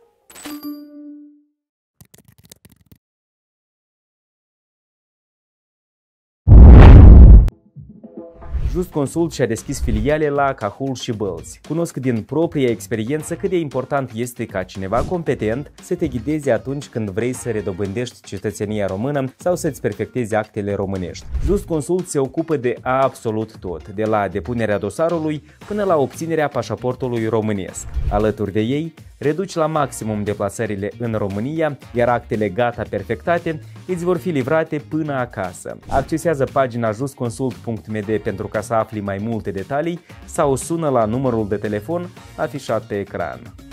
Just Consult și-a deschis filiale la Cahul și Bălți. Cunosc din propria experiență cât de important este ca cineva competent să te ghideze atunci când vrei să redobândești cetățenia română sau să-ți perfectezi actele românești. Just Consult se ocupă de absolut tot, de la depunerea dosarului până la obținerea pașaportului românesc. Alături de ei, Reduci la maximum deplasările în România, iar actele gata perfectate îți vor fi livrate până acasă. Accesează pagina justconsult.md pentru ca să afli mai multe detalii sau sună la numărul de telefon afișat pe ecran.